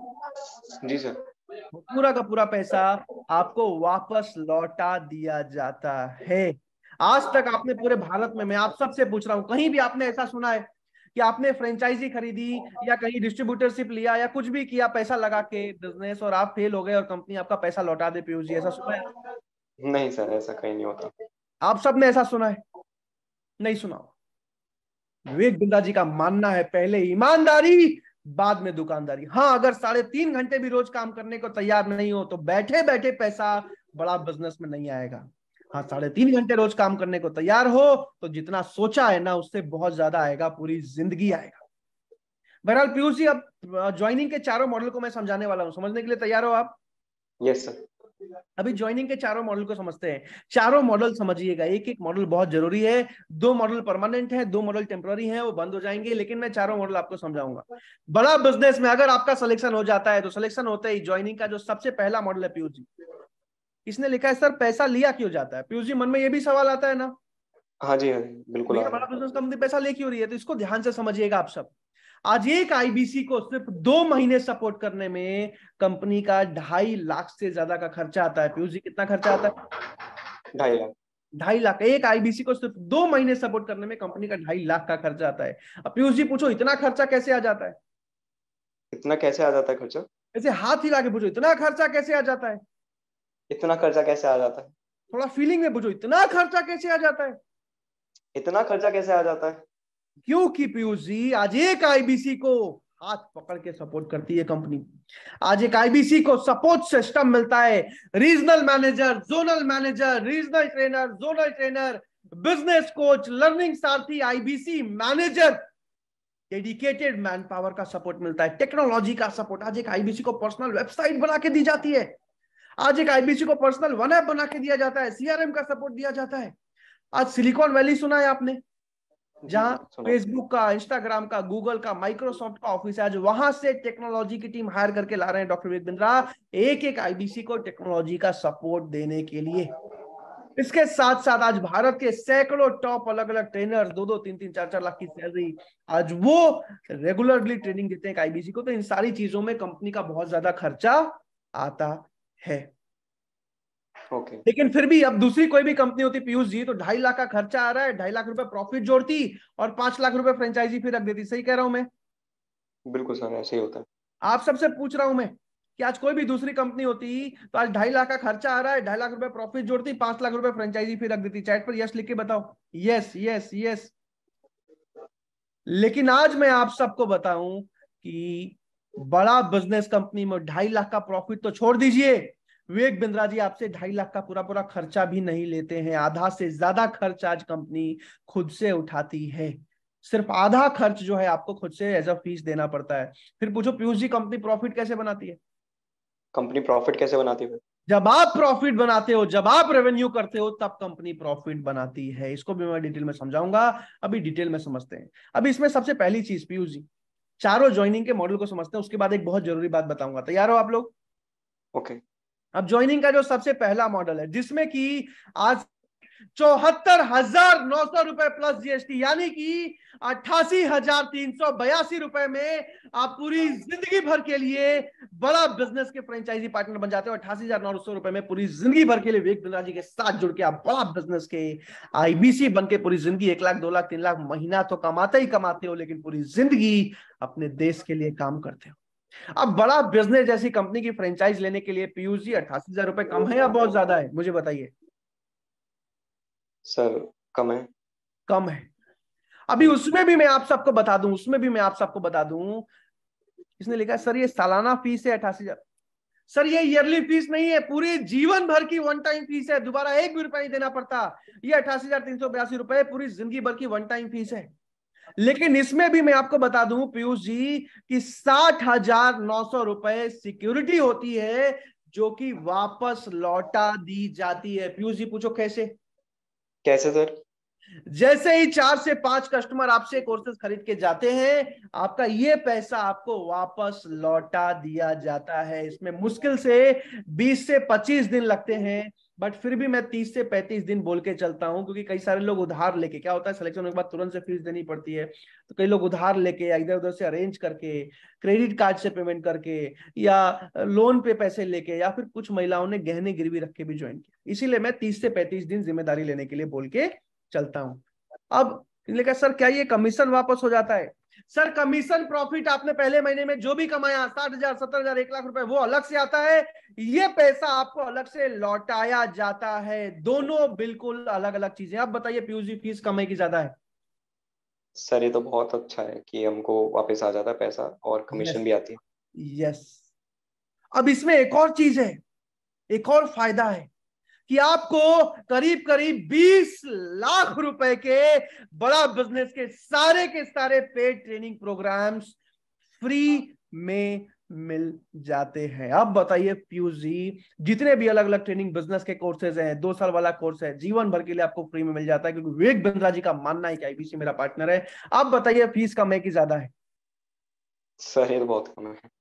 जी सर तो पूरा का पूरा पैसा आपको वापस लौटा दिया जाता है आज तक आपने पूरे भारत में मैं आप सबसे पूछ रहा हूँ कहीं भी आपने ऐसा सुना है कि आपने फ्रेंचाइजी खरीदी या कहीं डिस्ट्रीब्यूटरशिप लिया या कुछ भी किया पैसा लगा के बिजनेस और आप फेल हो गए और कंपनी आपका पैसा लौटा दे पीयूष जी ऐसा सुना है नहीं सर ऐसा कहीं नहीं होता आप सब ने ऐसा सुना है नहीं सुना विवेक बिंदा जी का मानना है पहले ईमानदारी बाद में दुकानदारी हाँ अगर साढ़े तीन घंटे भी रोज काम करने को तैयार नहीं हो तो बैठे बैठे पैसा बड़ा बिजनेस में नहीं आएगा हाँ साढ़े तीन घंटे रोज काम करने को तैयार हो तो जितना सोचा है ना उससे बहुत ज्यादा आएगा पूरी जिंदगी आएगा बहरहाल पीयूष जी अब ज्वाइनिंग के चारों मॉडल को मैं समझाने वाला हूँ समझने के लिए तैयार हो आप यस सर अभी ज्वाइनिंग के चारों मॉडल को समझते हैं चारों मॉडल समझिएगा एक एक मॉडल बहुत जरूरी है दो मॉडल परमानेंट है दो मॉडल टेम्पररी है वो बंद हो जाएंगे लेकिन मैं चारों मॉडल आपको समझाऊंगा बड़ा बिजनेस में अगर आपका सिलेक्शन हो जाता है तो सिलेक्शन होता ही ज्वाइनिंग का जो सबसे पहला मॉडल है पीयूष जी इसने लिखा है सर पैसा लिया क्यों जाता है पीयूष जी मन में ये भी सवाल आता है ना हाँ जी हाँ बिल्कुल बड़ा बिजनेस कंपनी पैसा ले क्यों रही है तो इसको ध्यान से समझिएगा आप सब आज एक आईबीसी को सिर्फ दो महीने सपोर्ट करने में कंपनी का ढाई लाख से ज्यादा का खर्चा आता है पीयूष जी कितना खर्चा आता है ढाई लाख ढाई लाख एक आईबीसी को सिर्फ दो महीने सपोर्ट करने में कंपनी का ढाई लाख का खर्चा आता है अब पीयूष जी पूछो इतना खर्चा कैसे आ जाता है इतना कैसे आ जाता है खर्चा ऐसे हाथ ही लाके पूछो इतना खर्चा कैसे आ जाता है इतना खर्चा कैसे आ जाता है थोड़ा फीलिंग में पूछो इतना खर्चा कैसे आ जाता है इतना खर्चा कैसे आ जाता है क्योंकि पीयूष जी आज एक आईबीसी को हाथ पकड़ के सपोर्ट करती है कंपनी आज एक आईबीसी को सपोर्ट सिस्टम मिलता है regional manager zonal manager regional trainer zonal trainer business coach learning Sarathi IBC manager dedicated manpower का सपोर्ट मिलता है टेक्नोलॉजी का सपोर्ट आज एक आईबीसी को पर्सनल वेबसाइट बना के दी जाती है आज एक आईबीसी को पर्सनल वन ऐप बना के दिया जाता है सीआरएम का सपोर्ट दिया जाता है आज सिलिकॉन वैली सुना है आपने जहाँ फेसबुक का इंस्टाग्राम का गूगल का माइक्रोसॉफ्ट का ऑफिस है आज वहां से टेक्नोलॉजी की टीम हायर करके ला रहे हैं डॉक्टर विवेक बिंद्रा एक एक आईबीसी को टेक्नोलॉजी का सपोर्ट देने के लिए इसके साथ साथ आज भारत के सैकड़ों टॉप अलग अलग ट्रेनर दो दो तीन तीन चार चार लाख की सैलरी आज वो रेगुलरली ट्रेनिंग देते हैं आईबीसी को तो इन सारी चीजों में कंपनी का बहुत ज्यादा खर्चा आता है okay. लेकिन फिर भी अब दूसरी कोई भी कंपनी होती पीयूष जी तो ढाई लाख का खर्चा आ रहा है ढाई लाख रुपए प्रॉफिट जोड़ती और पांच लाख रुपए फ्रेंचाइजी फिर रख देती सही कह रहा हूं मैं बिल्कुल सर ऐसे ही होता है आप सबसे पूछ रहा हूं मैं कि आज कोई भी दूसरी कंपनी होती तो आज ढाई लाख का खर्चा आ रहा है ढाई लाख रुपए प्रॉफिट जोड़ती पांच लाख रुपए फ्रेंचाइजी फी रख देती चैट पर यस लिख के बताओ यस यस यस लेकिन आज मैं आप सबको बताऊं कि बड़ा बिजनेस कंपनी में ढाई लाख का प्रॉफिट तो छोड़ दीजिए विवेक बिंद्रा जी आपसे ढाई लाख का पूरा पूरा खर्चा भी नहीं लेते हैं आधा से ज्यादा खर्च आज कंपनी खुद से उठाती है सिर्फ आधा खर्च जो है आपको खुद से एज अ फीस देना पड़ता है फिर पूछो पीयूष जी कंपनी प्रॉफिट कैसे बनाती है कंपनी प्रॉफिट कैसे बनाती है जब आप प्रॉफिट बनाते हो जब आप रेवेन्यू करते हो तब कंपनी प्रॉफिट बनाती है इसको भी मैं डिटेल में समझाऊंगा अभी डिटेल में समझते हैं अभी इसमें सबसे पहली चीज पीयूष जी चारों ज्वाइनिंग के मॉडल को समझते हैं उसके बाद एक बहुत जरूरी बात बताऊंगा तैयार हो आप लोग ओके okay. अब ज्वाइनिंग का जो सबसे पहला मॉडल है जिसमें कि आज चौहत्तर हजार नौ सौ रुपए प्लस जीएसटी यानी कि अट्ठासी हजार तीन सौ बयासी रुपए में आप पूरी जिंदगी भर के लिए बड़ा बिजनेस के फ्रेंचाइजी पार्टनर बन जाते हो अट्ठासी हजार नौ सौ रुपए में पूरी जिंदगी भर के लिए विवेक बिंद्राजी के साथ जुड़ के आप बड़ा बिजनेस के आईबीसी बन के पूरी जिंदगी एक लाख दो लाख तीन लाख महीना तो कमाते ही कमाते हो लेकिन पूरी जिंदगी अपने देश के लिए काम करते हो अब बड़ा बिजनेस जैसी कंपनी की फ्रेंचाइज लेने के लिए पीयूसी अट्ठासी हजार रुपए कम है या बहुत ज्यादा है मुझे बताइए सर कम है कम है अभी उसमें भी मैं आप सबको बता दूं उसमें भी मैं आप सबको बता दूं इसने लिखा सर ये सालाना फीस है अठासी हजार सर ये ईयरली फीस नहीं है पूरे जीवन भर की वन टाइम फीस है दोबारा एक भी रुपया नहीं देना पड़ता ये अठासी हजार तीन सौ बयासी रुपए पूरी जिंदगी भर की वन टाइम फीस है लेकिन इसमें भी मैं आपको बता दूं पीयूष जी कि साठ हजार नौ सौ रुपए सिक्योरिटी होती है जो कि वापस लौटा दी जाती है पीयूष जी पूछो कैसे कैसे सर जैसे ही चार से पांच कस्टमर आपसे कोर्सेज खरीद के जाते हैं आपका ये पैसा आपको वापस लौटा दिया जाता है इसमें मुश्किल से बीस से पच्चीस दिन लगते हैं बट फिर भी मैं तीस से पैंतीस दिन बोल के चलता हूँ क्योंकि कई सारे लोग उधार लेके क्या होता है सिलेक्शन होने के बाद तुरंत से फीस देनी पड़ती है तो कई लोग उधार लेके या इधर उधर से अरेंज करके क्रेडिट कार्ड से पेमेंट करके या लोन पे पैसे लेके या फिर कुछ महिलाओं ने गहने गिरवी रख के भी ज्वाइन किया इसीलिए मैं तीस से पैंतीस दिन जिम्मेदारी लेने के लिए बोल के चलता हूँ अब लेकिन सर क्या ये कमीशन वापस हो जाता है सर कमीशन प्रॉफिट आपने पहले महीने में जो भी कमाया साठ हजार सत्तर हजार एक लाख रुपए वो अलग से आता है ये पैसा आपको अलग से लौटाया जाता है दोनों बिल्कुल अलग अलग चीजें आप बताइए पीयूजी फीस फीस कमाई की ज्यादा है सर ये तो बहुत अच्छा है कि हमको वापस आ जाता है पैसा और कमीशन भी आती है यस अब इसमें एक और चीज है एक और फायदा है कि आपको करीब करीब 20 लाख रुपए के बड़ा बिजनेस के सारे के सारे पेड ट्रेनिंग प्रोग्राम्स फ्री में मिल जाते हैं अब बताइए पीयूष जी जितने भी अलग अलग ट्रेनिंग बिजनेस के कोर्सेज हैं दो साल वाला कोर्स है जीवन भर के लिए आपको फ्री में मिल जाता है क्योंकि विवेक बिंद्रा जी का मानना है कि आईबीसी मेरा पार्टनर है आप बताइए फीस कम है कि ज्यादा है सर तो बहुत कम है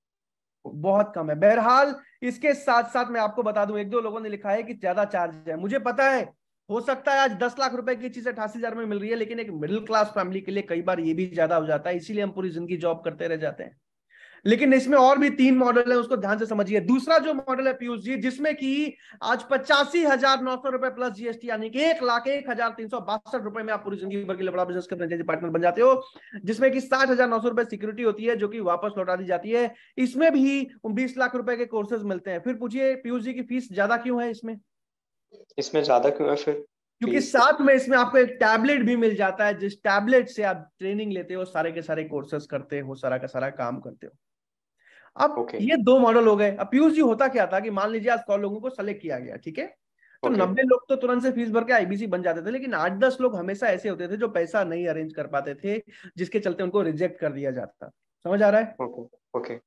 बहुत कम है बहरहाल इसके साथ साथ मैं आपको बता दूं एक दो लोगों ने लिखा है कि ज्यादा चार्ज है मुझे पता है हो सकता है आज दस लाख रुपए की चीज अठासी हजार में मिल रही है लेकिन एक मिडिल क्लास फैमिली के लिए कई बार ये भी ज्यादा हो जाता है इसीलिए हम पूरी जिंदगी जॉब करते रह जाते हैं लेकिन इसमें और भी तीन मॉडल है उसको ध्यान से समझिए दूसरा जो मॉडल है पीयूष जी जिसमें कि आज पचासी हजार नौ सौ रुपए प्लस जीएसटी यानी कि एक लाख एक हजार तीन सौ बासठ रुपए में आप पूरी जिंदगी भर के लिए बड़ा बिजनेस के फ्रेंचाइजी पार्टनर बन जाते हो जिसमें कि साठ हजार नौ सौ रुपए सिक्योरिटी होती है जो कि वापस लौटा दी जाती है इसमें भी बीस लाख रुपए के कोर्सेज मिलते हैं फिर पूछिए पीयूष जी की फीस ज्यादा क्यों है इसमें इसमें ज्यादा क्यों है फिर क्योंकि साथ में इसमें आपको एक टैबलेट भी मिल जाता है जिस टैबलेट से आप ट्रेनिंग लेते हो सारे के सारे कोर्सेस करते हो सारा का सारा काम करते हो अब okay. ये दो मॉडल हो गए अब पीयूष जी होता क्या था कि मान लीजिए आज सौ लोगों को सेलेक्ट किया गया ठीक है तो okay. नब्बे लोग तो तुरंत से फीस भर के आईबीसी बन जाते थे लेकिन आठ दस लोग हमेशा ऐसे होते थे जो पैसा नहीं अरेंज कर पाते थे जिसके चलते उनको रिजेक्ट कर दिया जाता समझ आ रहा है ओके okay.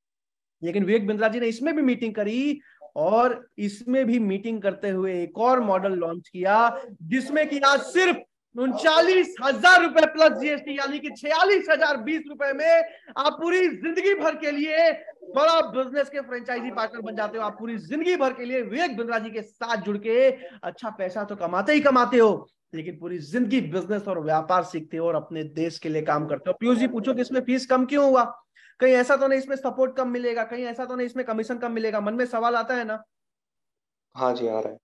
लेकिन विवेक बिंद्रा जी ने इसमें भी मीटिंग करी और इसमें भी मीटिंग करते हुए एक और मॉडल लॉन्च किया जिसमें कि आज सिर्फ उनचालीस हजार रुपए प्लस जीएसटी यानी कि छियालीस हजार बीस रुपए में आप पूरी जिंदगी भर के लिए बड़ा बिजनेस के फ्रेंचाइजी पार्टनर बन जाते हो आप पूरी जिंदगी भर के लिए विवेक बिंद्रा जी के साथ जुड़ के अच्छा पैसा तो कमाते ही कमाते हो लेकिन पूरी जिंदगी बिजनेस और व्यापार सीखते हो और अपने देश के लिए काम करते हो पीयूष जी पूछो कि इसमें फीस कम क्यों हुआ कहीं ऐसा तो नहीं इसमें सपोर्ट कम मिलेगा कहीं ऐसा तो नहीं इसमें कमीशन कम मिलेगा मन में सवाल आता है ना हाँ जी आ रहा है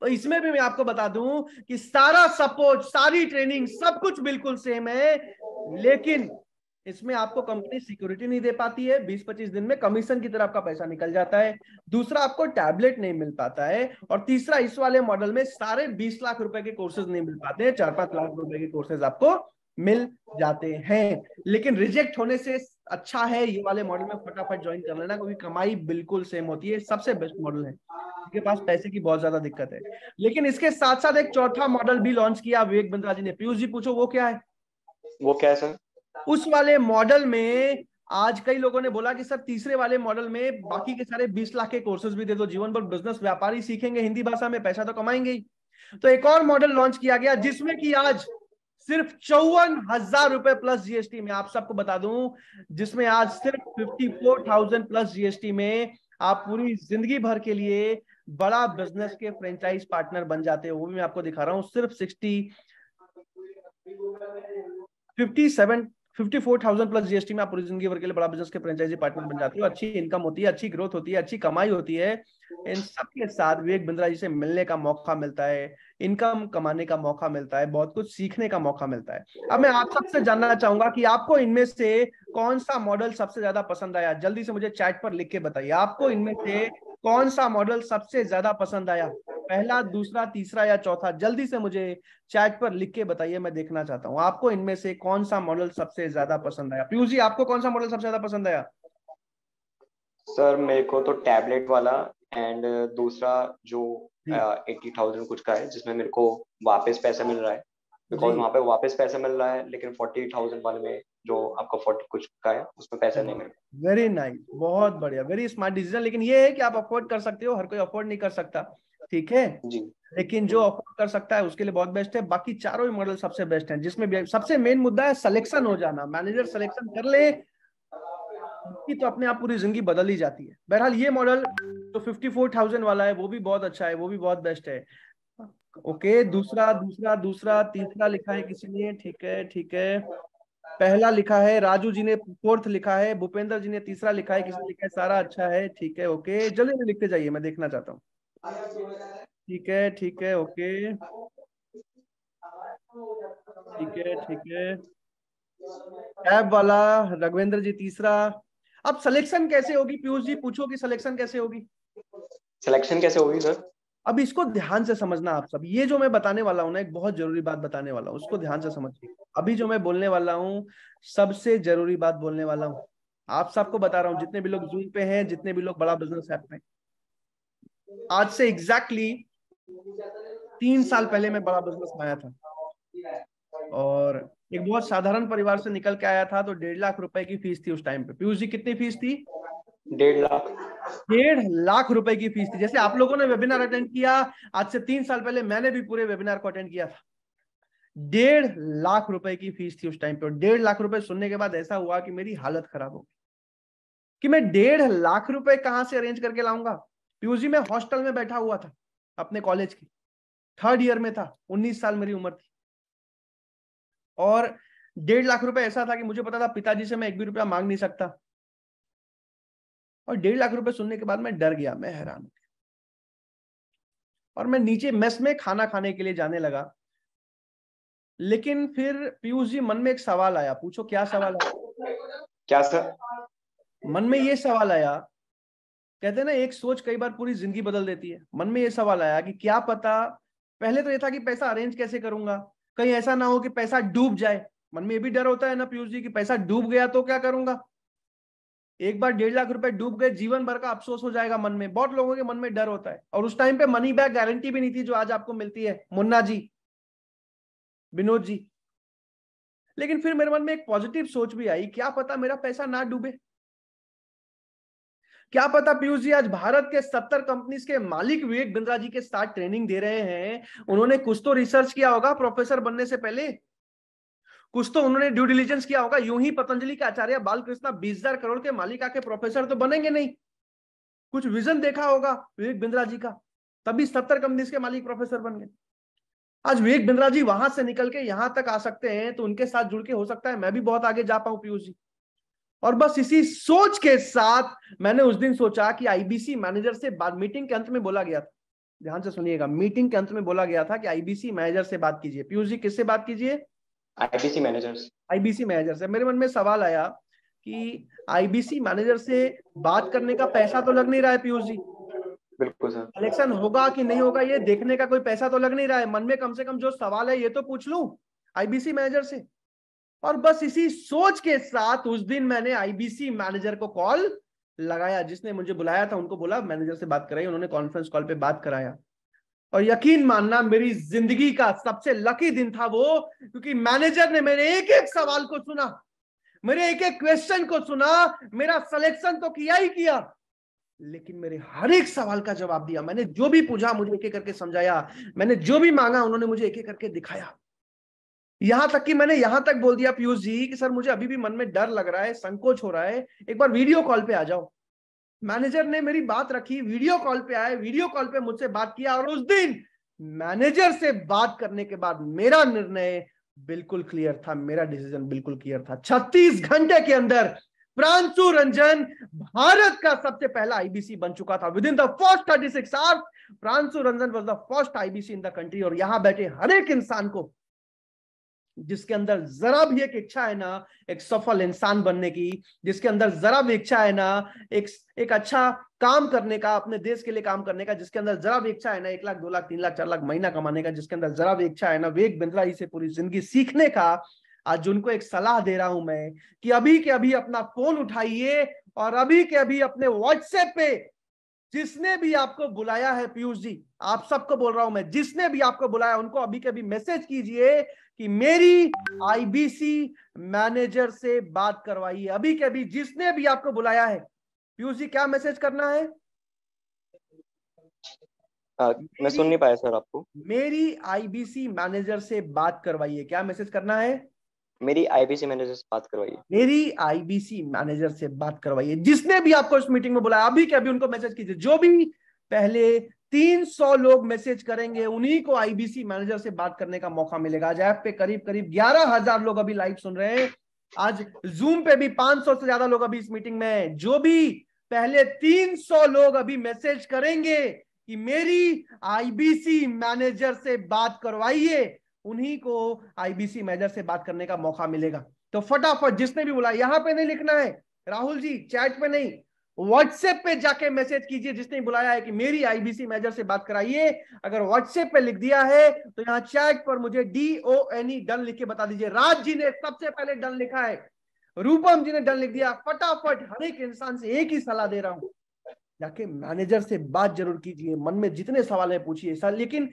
तो इसमें भी मैं आपको बता दूं कि सारा सपोर्ट सारी ट्रेनिंग सब कुछ बिल्कुल सेम है लेकिन इसमें आपको कंपनी सिक्योरिटी नहीं दे पाती है बीस पच्चीस दिन में कमीशन की तरह आपका पैसा निकल जाता है दूसरा आपको टैबलेट नहीं मिल पाता है और तीसरा इस वाले मॉडल में सारे बीस लाख रुपए के कोर्सेज नहीं मिल पाते हैं चार पांच लाख रुपए के कोर्सेज आपको मिल जाते हैं लेकिन रिजेक्ट होने से अच्छा है ये वाले मॉडल में फटाफट ज्वाइन कर लेना क्योंकि कमाई बिल्कुल सेम होती है सबसे बेस्ट मॉडल है के पास पैसे की बहुत ज्यादा दिक्कत है लेकिन इसके साथ साथ एक चौथा मॉडल भी लॉन्च किया विवेक बंद्रा जी ने पीयूष जी पूछो वो क्या है वो क्या है सर उस वाले मॉडल में आज कई लोगों ने बोला कि सर तीसरे वाले मॉडल में बाकी के सारे 20 लाख के कोर्सेज भी दे दो जीवन भर बिजनेस व्यापारी सीखेंगे हिंदी भाषा में पैसा तो कमाएंगे तो एक और मॉडल लॉन्च किया गया जिसमें कि आज सिर्फ चौवन हजार रुपए प्लस जीएसटी में आप सबको बता दूं जिसमें आज सिर्फ fifty four thousand plus GST में आप पूरी जिंदगी भर के लिए बड़ा बिजनेस के फ्रेंचाइज पार्टनर बन जाते हैं वो भी मैं आपको दिखा रहा हूं सिर्फ sixty fifty seven fifty four thousand plus GST में आप पूरी जिंदगी भर के लिए बड़ा बिजनेस के फ्रेंचाइजी पार्टनर बन जाते हो अच्छी इनकम होती है अच्छी ग्रोथ होती है अच्छी कमाई होती है इन सब के साथ विवेक बिंद्रा जी से मिलने का मौका मिलता है इनकम कमाने का मौका मिलता है बहुत कुछ सीखने का मौका मिलता है अब मैं आप सबसे जानना चाहूंगा कि आपको इनमें से कौन सा मॉडल सबसे ज्यादा पसंद आया जल्दी से मुझे चैट पर लिख के बताइए आपको इनमें से कौन सा मॉडल सबसे ज्यादा पसंद आया पहला दूसरा तीसरा या चौथा जल्दी से मुझे चैट पर लिख के बताइए मैं देखना चाहता हूँ आपको इनमें से कौन सा मॉडल सबसे ज्यादा पसंद आया पीयूष जी आपको कौन सा मॉडल सबसे ज्यादा पसंद आया सर मेरे को तो टैबलेट वाला एंड uh, दूसरा जो एट्टी हम्म। थाउजेंड uh, कुछ का है जिसमें मेरे को वापस पैसा मिल रहा है बिकॉज वहाँ पे वापस पैसा मिल रहा है लेकिन फोर्टी थाउजेंड वाले में जो आपका फोर्टी कुछ का है उसमें पैसा नहीं हम्म। मिल रहा वेरी नाइस बहुत बढ़िया वेरी स्मार्ट डिसीजन लेकिन ये है कि आप अफोर्ड कर सकते हो हर कोई अफोर्ड नहीं कर सकता ठीक है जी लेकिन जो अफोर्ड हम्म। कर सकता है उसके लिए बहुत बेस्ट है बाकी चारों ही मॉडल सबसे बेस्ट हैं जिसमें सबसे मेन मुद्दा है सिलेक्शन हो जाना मैनेजर सिलेक्शन कर ले तो अपने आप पूरी जिंदगी बदल ही जाती है बहरहाल ये मॉडल तो थाउजेंड वाला है वो भी बहुत अच्छा है वो भी बहुत बेस्ट है ओके दूसरा दूसरा दूसरा तीसरा लिखा है किसी ने ठीक है ठीक है पहला लिखा है राजू जी ने फोर्थ लिखा है भूपेंद्र जी ने तीसरा लिखा है किसी ने लिखा है सारा अच्छा है ठीक है ओके जल्दी जल्दी लिखते जाइए मैं देखना चाहता हूँ ठीक है ठीक है ओके ठीक है ठीक है कैब वाला रघवेंद्र जी तीसरा अब सिलेक्शन कैसे होगी पीयूष जी पूछो कि सिलेक्शन कैसे होगी सिलेक्शन कैसे होगी सर अब इसको ध्यान से समझना आप सब ये जो मैं बताने वाला हूँ ना एक बहुत जरूरी बात बताने वाला हूँ उसको ध्यान से समझिए अभी जो मैं बोलने वाला हूँ सबसे जरूरी बात बोलने वाला हूँ आप सबको बता रहा हूँ जितने भी लोग जूम पे हैं जितने भी लोग बड़ा बिजनेस ऐप में आज से एग्जैक्टली exactly तीन साल पहले मैं बड़ा बिजनेस आया था और एक बहुत साधारण परिवार से निकल के आया था तो डेढ़ लाख रुपए की फीस थी उस टाइम पे पीयूष जी कितनी फीस थी डेढ़ लाख डेढ़ लाख रुपए की फीस थी जैसे आप लोगों ने वेबिनार अटेंड किया आज से तीन साल पहले मैंने भी पूरे वेबिनार को अटेंड किया था डेढ़ लाख रुपए की फीस थी उस टाइम पे और डेढ़ लाख रुपए सुनने के बाद ऐसा हुआ कि मेरी हालत खराब हो गई कि मैं डेढ़ लाख रुपए कहां से अरेंज करके लाऊंगा पीयूजी में हॉस्टल में बैठा हुआ था अपने कॉलेज की थर्ड ईयर में था उन्नीस साल मेरी उम्र थी और डेढ़ लाख रुपए ऐसा था कि मुझे पता था पिताजी से मैं एक भी रुपया मांग नहीं सकता और डेढ़ लाख रुपए सुनने के बाद मैं डर गया मैं हैरान गया और मैं नीचे मेस में खाना खाने के लिए जाने लगा लेकिन फिर पीयूष जी मन में एक सवाल आया पूछो क्या सवाल आया क्या सर मन में ये सवाल आया कहते हैं ना एक सोच कई बार पूरी जिंदगी बदल देती है मन में ये सवाल आया कि क्या पता पहले तो ये था कि पैसा अरेंज कैसे करूंगा कहीं ऐसा ना हो कि पैसा डूब जाए मन में ये भी डर होता है ना पीयूष जी कि पैसा डूब गया तो क्या करूंगा एक बार डेढ़ लाख रुपए डूब गए जीवन भर का अफसोस हो जाएगा मन में बहुत लोगों के मन में डर होता है और उस टाइम पे मनी बैक गारंटी भी नहीं थी जो आज आपको मिलती है मुन्ना जी विनोद जी लेकिन फिर मेरे मन में एक पॉजिटिव सोच भी आई क्या पता मेरा पैसा ना डूबे क्या पता पीयूष जी आज भारत के सत्तर कंपनीज के मालिक विवेक बिंद्रा जी के साथ ट्रेनिंग दे रहे हैं उन्होंने कुछ तो रिसर्च किया होगा प्रोफेसर बनने से पहले कुछ तो उन्होंने ड्यू डिलीजेंस किया होगा यूं ही पतंजलि के आचार्य बालकृष्ण बीस हजार करोड़ के मालिका के प्रोफेसर तो बनेंगे नहीं कुछ विजन देखा होगा विवेक बिंद्रा जी का तभी सत्तर कंपनी के मालिक प्रोफेसर बन गए आज विवेक बिंद्रा जी वहां से निकल के यहां तक आ सकते हैं तो उनके साथ जुड़ के हो सकता है मैं भी बहुत आगे जा पाऊं पीयूष जी और बस इसी सोच के साथ मैंने उस दिन सोचा कि आईबीसी मैनेजर से बात मीटिंग के अंत में बोला गया था ध्यान से सुनिएगा मीटिंग के अंत में बोला गया था कि आईबीसी मैनेजर से बात कीजिए पीयूष जी किससे बात कीजिए आईबीसी मैनेजर्स आईबीसी मैनेजर से मेरे मन में सवाल आया कि आईबीसी मैनेजर से बात करने का पैसा तो लग नहीं रहा है पीयूष जी बिल्कुल सर इलेक्शन होगा कि नहीं होगा ये देखने का कोई पैसा तो लग नहीं रहा है मन में कम से कम जो सवाल है ये तो पूछ लू आईबीसी मैनेजर से और बस इसी सोच के साथ उस दिन मैंने आईबीसी मैनेजर को कॉल लगाया जिसने मुझे बुलाया था उनको बोला मैनेजर से बात कराई उन्होंने कॉन्फ्रेंस कॉल पे बात कराया और यकीन मानना मेरी जिंदगी का सबसे लकी दिन था वो क्योंकि मैनेजर ने मेरे एक एक सवाल को सुना मेरे एक एक क्वेश्चन को सुना मेरा सिलेक्शन तो किया ही किया लेकिन मेरे हर एक सवाल का जवाब दिया मैंने जो भी पूछा मुझे एक एक करके समझाया मैंने जो भी मांगा उन्होंने मुझे एक एक करके दिखाया यहां तक कि मैंने यहां तक बोल दिया पीयूष जी कि सर मुझे अभी भी मन में डर लग रहा है संकोच हो रहा है एक बार वीडियो कॉल पे आ जाओ मैनेजर ने मेरी बात रखी वीडियो कॉल पे आए वीडियो कॉल पे मुझसे बात किया और उस दिन मैनेजर से बात करने के बाद मेरा निर्णय बिल्कुल क्लियर था मेरा डिसीजन बिल्कुल क्लियर था 36 घंटे के अंदर प्रांशु रंजन भारत का सबसे पहला आईबीसी बन चुका था within the first thirty six hours Pranshu Ranjan was the first IBC in the country और यहां बैठे हर एक इंसान को जिसके अंदर जरा भी एक इच्छा है ना एक सफल इंसान बनने की जिसके अंदर जरा भी इच्छा है ना एक एक अच्छा काम करने का अपने देश के लिए काम करने का जिसके अंदर जरा भी इच्छा है ना एक लाख दो लाख तीन लाख चार लाख महीना कमाने का जिसके अंदर जरा भी इच्छा है ना वेग बिंद्रा ही से पूरी जिंदगी सीखने का आज उनको एक सलाह दे रहा हूं मैं कि अभी के अभी अपना फोन उठाइए और अभी के अभी अपने व्हाट्सएप पे जिसने भी आपको बुलाया है पीयूष जी आप सबको बोल रहा हूं मैं जिसने भी आपको बुलाया उनको अभी के अभी मैसेज कीजिए कि मेरी आईबीसी मैनेजर से बात करवाइए अभी के अभी जिसने भी आपको बुलाया है पीयूसी क्या मैसेज करना है आ, मैं सुन नहीं पाया सर आपको मेरी आईबीसी मैनेजर से बात करवाइए क्या मैसेज करना है मेरी आईबीसी मैनेजर से बात करवाइए मेरी आईबीसी मैनेजर से बात करवाइए जिसने भी आपको इस मीटिंग में बुलाया अभी के अभी उनको मैसेज कीजिए जो भी पहले 300 लोग मैसेज करेंगे उन्हीं को आईबीसी मैनेजर से बात करने का मौका मिलेगा आज ऐप पे करीब करीब ग्यारह हजार लोग अभी लाइव सुन रहे हैं आज जूम पे भी 500 से ज्यादा लोग अभी इस मीटिंग में हैं जो भी पहले 300 लोग अभी मैसेज करेंगे कि मेरी आईबीसी मैनेजर से बात करवाइए उन्हीं को आईबीसी मैनेजर से बात करने का मौका मिलेगा तो फटाफट जिसने भी बोला यहां पे नहीं लिखना है राहुल जी चैट पे नहीं व्हाट्सएप पे जाके मैसेज कीजिए जिसने बुलाया है कि मेरी आईबीसी मेजर से बात कराइए अगर व्हाट्सएप पे लिख दिया है तो यहाँ चैट पर मुझे D O N E done लिख के बता दीजिए राज जी ने सबसे पहले डन लिखा है रूपम जी ने डन लिख दिया फटाफट हर एक इंसान से एक ही सलाह दे रहा हूं जाके मैनेजर से बात जरूर कीजिए मन में जितने सवाल है पूछिए सर लेकिन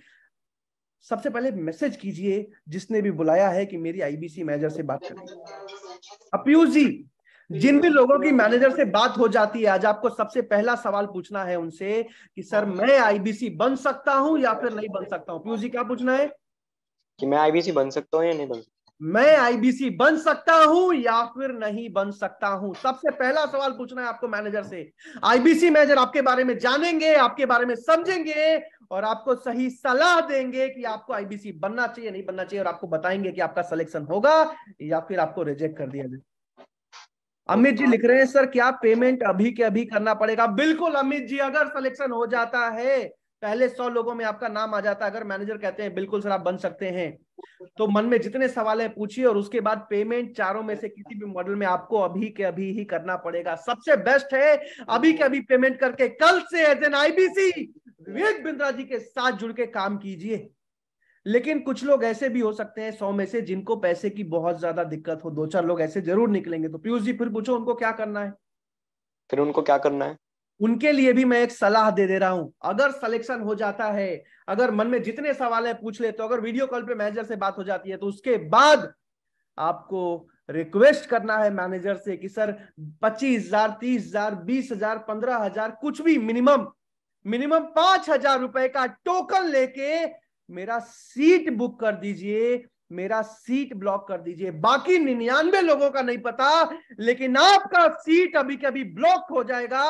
सबसे पहले मैसेज कीजिए जिसने भी बुलाया है कि मेरी आईबीसी मैनेजर से बात करें अपीयूष जी जिन भी लोगों की मैनेजर से बात हो जाती है आज आपको सबसे पहला सवाल पूछना है उनसे कि सर हाँ। मैं आईबीसी बन सकता हूं या फिर नहीं बन सकता हूं पीयूष जी क्या पूछना है कि मैं आईबीसी बन सकता हूं या नहीं बन सकता मैं आईबीसी बन सकता हूं या फिर नहीं बन सकता हूं सबसे पहला सवाल पूछना है आपको मैनेजर से आईबीसी मैनेजर आपके बारे में जानेंगे आपके बारे में समझेंगे और आपको सही सलाह देंगे कि आपको आईबीसी बनना चाहिए नहीं बनना चाहिए और आपको बताएंगे कि आपका सिलेक्शन होगा या फिर आपको रिजेक्ट कर दिया जाए अमित जी लिख रहे हैं सर क्या पेमेंट अभी के अभी करना पड़ेगा बिल्कुल अमित जी अगर सिलेक्शन हो जाता है पहले सौ लोगों में आपका नाम आ जाता है अगर मैनेजर कहते हैं बिल्कुल सर आप बन सकते हैं तो मन में जितने सवाल है पूछिए और उसके बाद पेमेंट चारों में से किसी भी मॉडल में आपको अभी के अभी ही करना पड़ेगा सबसे बेस्ट है अभी के अभी पेमेंट करके कल से as an IBC Vivek Bindra ji के साथ जुड़ के काम कीजिए लेकिन कुछ लोग ऐसे भी हो सकते हैं सौ में से जिनको पैसे की बहुत ज्यादा दिक्कत हो दो चार लोग ऐसे जरूर निकलेंगे तो पीयूष जी फिर पूछो उनको क्या करना है फिर उनको क्या करना है उनके लिए भी मैं एक सलाह दे दे रहा हूं अगर सिलेक्शन हो जाता है अगर मन में जितने सवाल है पूछ ले तो अगर वीडियो कॉल पे मैनेजर से बात हो जाती है तो उसके बाद आपको रिक्वेस्ट करना है मैनेजर से कि सर पच्चीस हजार तीस हजार बीस हजार पंद्रह हजार कुछ भी मिनिमम मिनिमम पांच हजार रुपए का टोकन लेके मेरा सीट बुक कर दीजिए मेरा सीट ब्लॉक कर दीजिए बाकी निन्यानवे लोगों का नहीं पता लेकिन आपका सीट अभी कभी ब्लॉक हो जाएगा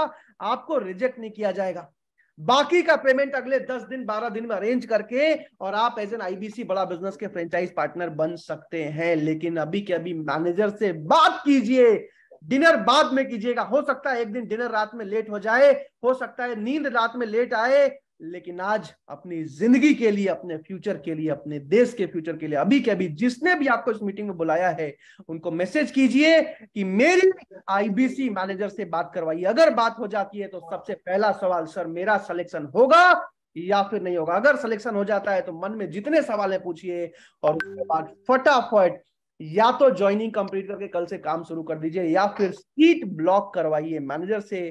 आपको रिजेक्ट नहीं किया जाएगा बाकी का पेमेंट अगले दस दिन बारह दिन में अरेंज करके और आप as an IBC Bada business के फ्रेंचाइज पार्टनर बन सकते हैं लेकिन अभी के अभी मैनेजर से बात कीजिए डिनर बाद में कीजिएगा हो सकता है एक दिन डिनर रात में लेट हो जाए हो सकता है नींद रात में लेट आए लेकिन आज अपनी जिंदगी के लिए अपने फ्यूचर के लिए अपने देश के फ्यूचर के लिए अभी के अभी जिसने भी आपको इस मीटिंग में बुलाया है उनको मैसेज कीजिए कि मेरी आईबीसी मैनेजर से बात करवाइए अगर बात हो जाती है तो सबसे पहला सवाल सर मेरा सिलेक्शन होगा या फिर नहीं होगा अगर सिलेक्शन हो जाता है तो मन में जितने सवाल है पूछिए और उसके बाद फटाफट या तो ज्वाइनिंग कंप्लीट करके कल से काम शुरू कर दीजिए या फिर सीट ब्लॉक करवाइए मैनेजर से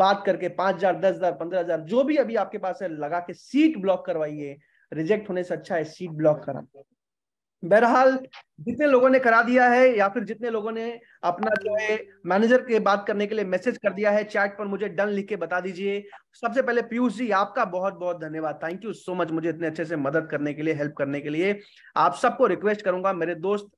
बात करके पांच हजार दस हजार पंद्रह हजार जो भी अभी आपके पास है लगा के सीट ब्लॉक करवाइए रिजेक्ट होने से अच्छा है सीट ब्लॉक करा बहरहाल जितने लोगों ने करा दिया है या फिर जितने लोगों ने अपना जो है मैनेजर के बात करने के लिए मैसेज कर दिया है चैट पर मुझे डन लिख के बता दीजिए सबसे पहले पीयूष जी आपका बहुत बहुत धन्यवाद थैंक यू सो मच मुझे इतने अच्छे से मदद करने के लिए हेल्प करने के लिए आप सबको रिक्वेस्ट करूंगा मेरे दोस्त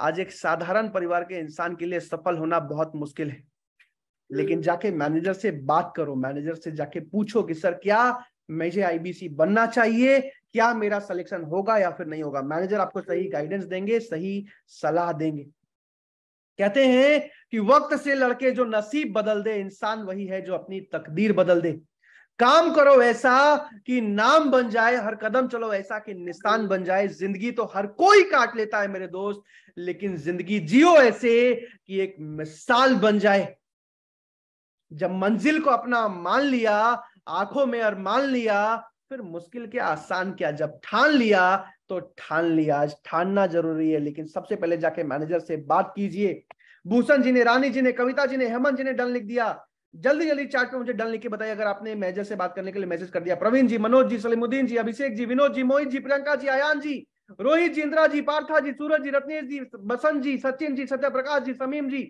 आज एक साधारण परिवार के इंसान के लिए सफल होना बहुत मुश्किल है हम्म। लेकिन जाके मैनेजर से बात करो मैनेजर से जाके पूछो कि सर क्या मुझे आईबीसी बनना चाहिए क्या मेरा सिलेक्शन होगा या फिर नहीं होगा मैनेजर आपको सही गाइडेंस हम्म। देंगे सही सलाह देंगे कहते हैं कि वक्त से लड़के जो नसीब बदल दे इंसान वही है जो अपनी तकदीर बदल दे काम करो ऐसा कि नाम बन जाए हर कदम चलो ऐसा कि निशान बन जाए जिंदगी तो हर कोई काट लेता है मेरे दोस्त लेकिन जिंदगी जियो ऐसे कि एक मिसाल बन जाए जब मंजिल को अपना मान लिया आंखों में और मान लिया फिर मुश्किल के आसान क्या जब ठान लिया तो ठान लिया आज ठानना जरूरी है लेकिन सबसे पहले जाके मैनेजर से बात कीजिए भूषण जी ने रानी जी ने कविता जी ने हेमंत जी ने डन लिख दिया जल्दी जल्दी चार्ट पे मुझे डल लिख के बताइए अगर आपने मैजर से बात करने के लिए मैसेज कर दिया प्रवीण जी मनोज जी सलीमुद्दीन जी अभिषेक जी विनोद जी मोहित जी प्रियंका जी आयान जी रोहित जी इंदिरा जी पार्था जी सूरज जी रत्नेश जी बसंत जी Sachin ji Satya Prakash ji Shamim ji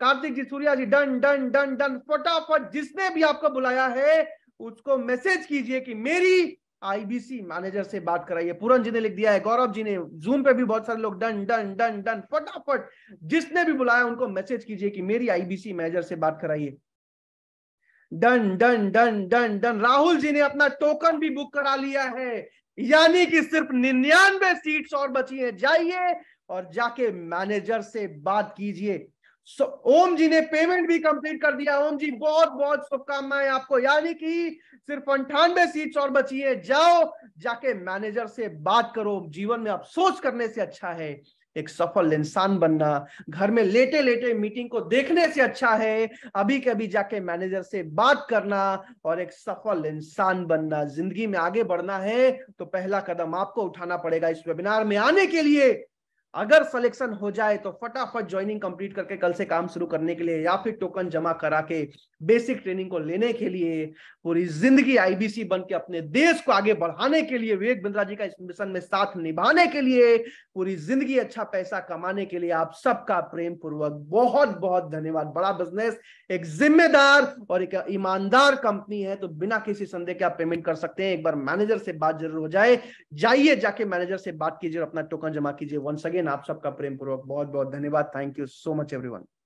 Kartik ji Surya ji done done done done फटाफट जिसने भी आपको बुलाया है उसको मैसेज कीजिए कि मेरी आईबीसी मैनेजर से बात कराइए पूरन जी ने लिख दिया है गौरव जी ने जूम पे भी बहुत सारे लोग डन डन डन डन फटाफट जिसने भी बुलाया उनको मैसेज कीजिए कि मेरी आईबीसी मैनेजर से बात कराइए done done done done done Rahul ji ने अपना टोकन भी बुक करा लिया है यानी कि सिर्फ निन्यानवे सीट्स और बची हैं जाइए और जाके मैनेजर से बात कीजिए सो ओम जी ने पेमेंट भी कंप्लीट कर दिया ओम जी बहुत बहुत शुभकामनाएं आपको यानी कि सिर्फ अंठानवे सीट्स और बची हैं जाओ जाके मैनेजर से बात करो जीवन में अफसोस करने से अच्छा है एक सफल इंसान बनना घर में लेटे लेटे मीटिंग को देखने से अच्छा है अभी कभी जाके मैनेजर से बात करना और एक सफल इंसान बनना जिंदगी में आगे बढ़ना है तो पहला कदम आपको उठाना पड़ेगा इस वेबिनार में आने के लिए अगर सिलेक्शन हो जाए तो फटाफट ज्वाइनिंग कंप्लीट करके कल से काम शुरू करने के लिए या फिर टोकन जमा करा के बेसिक ट्रेनिंग को लेने के लिए पूरी जिंदगी आईबीसी बन के अपने देश को आगे बढ़ाने के लिए विवेक बिंद्रा जी का इस मिशन में साथ निभाने के लिए पूरी जिंदगी अच्छा पैसा कमाने के लिए आप सबका प्रेम पूर्वक बहुत बहुत धन्यवाद बड़ा बिजनेस एक जिम्मेदार और एक ईमानदार कंपनी है तो बिना किसी संदेह के आप पेमेंट कर सकते हैं एक बार मैनेजर से बात जरूर हो जाए जाइए जाके मैनेजर से बात कीजिए और अपना टोकन जमा कीजिए वन सके अगेन आप सबका प्रेम पूर्वक बहुत बहुत धन्यवाद thank you so much everyone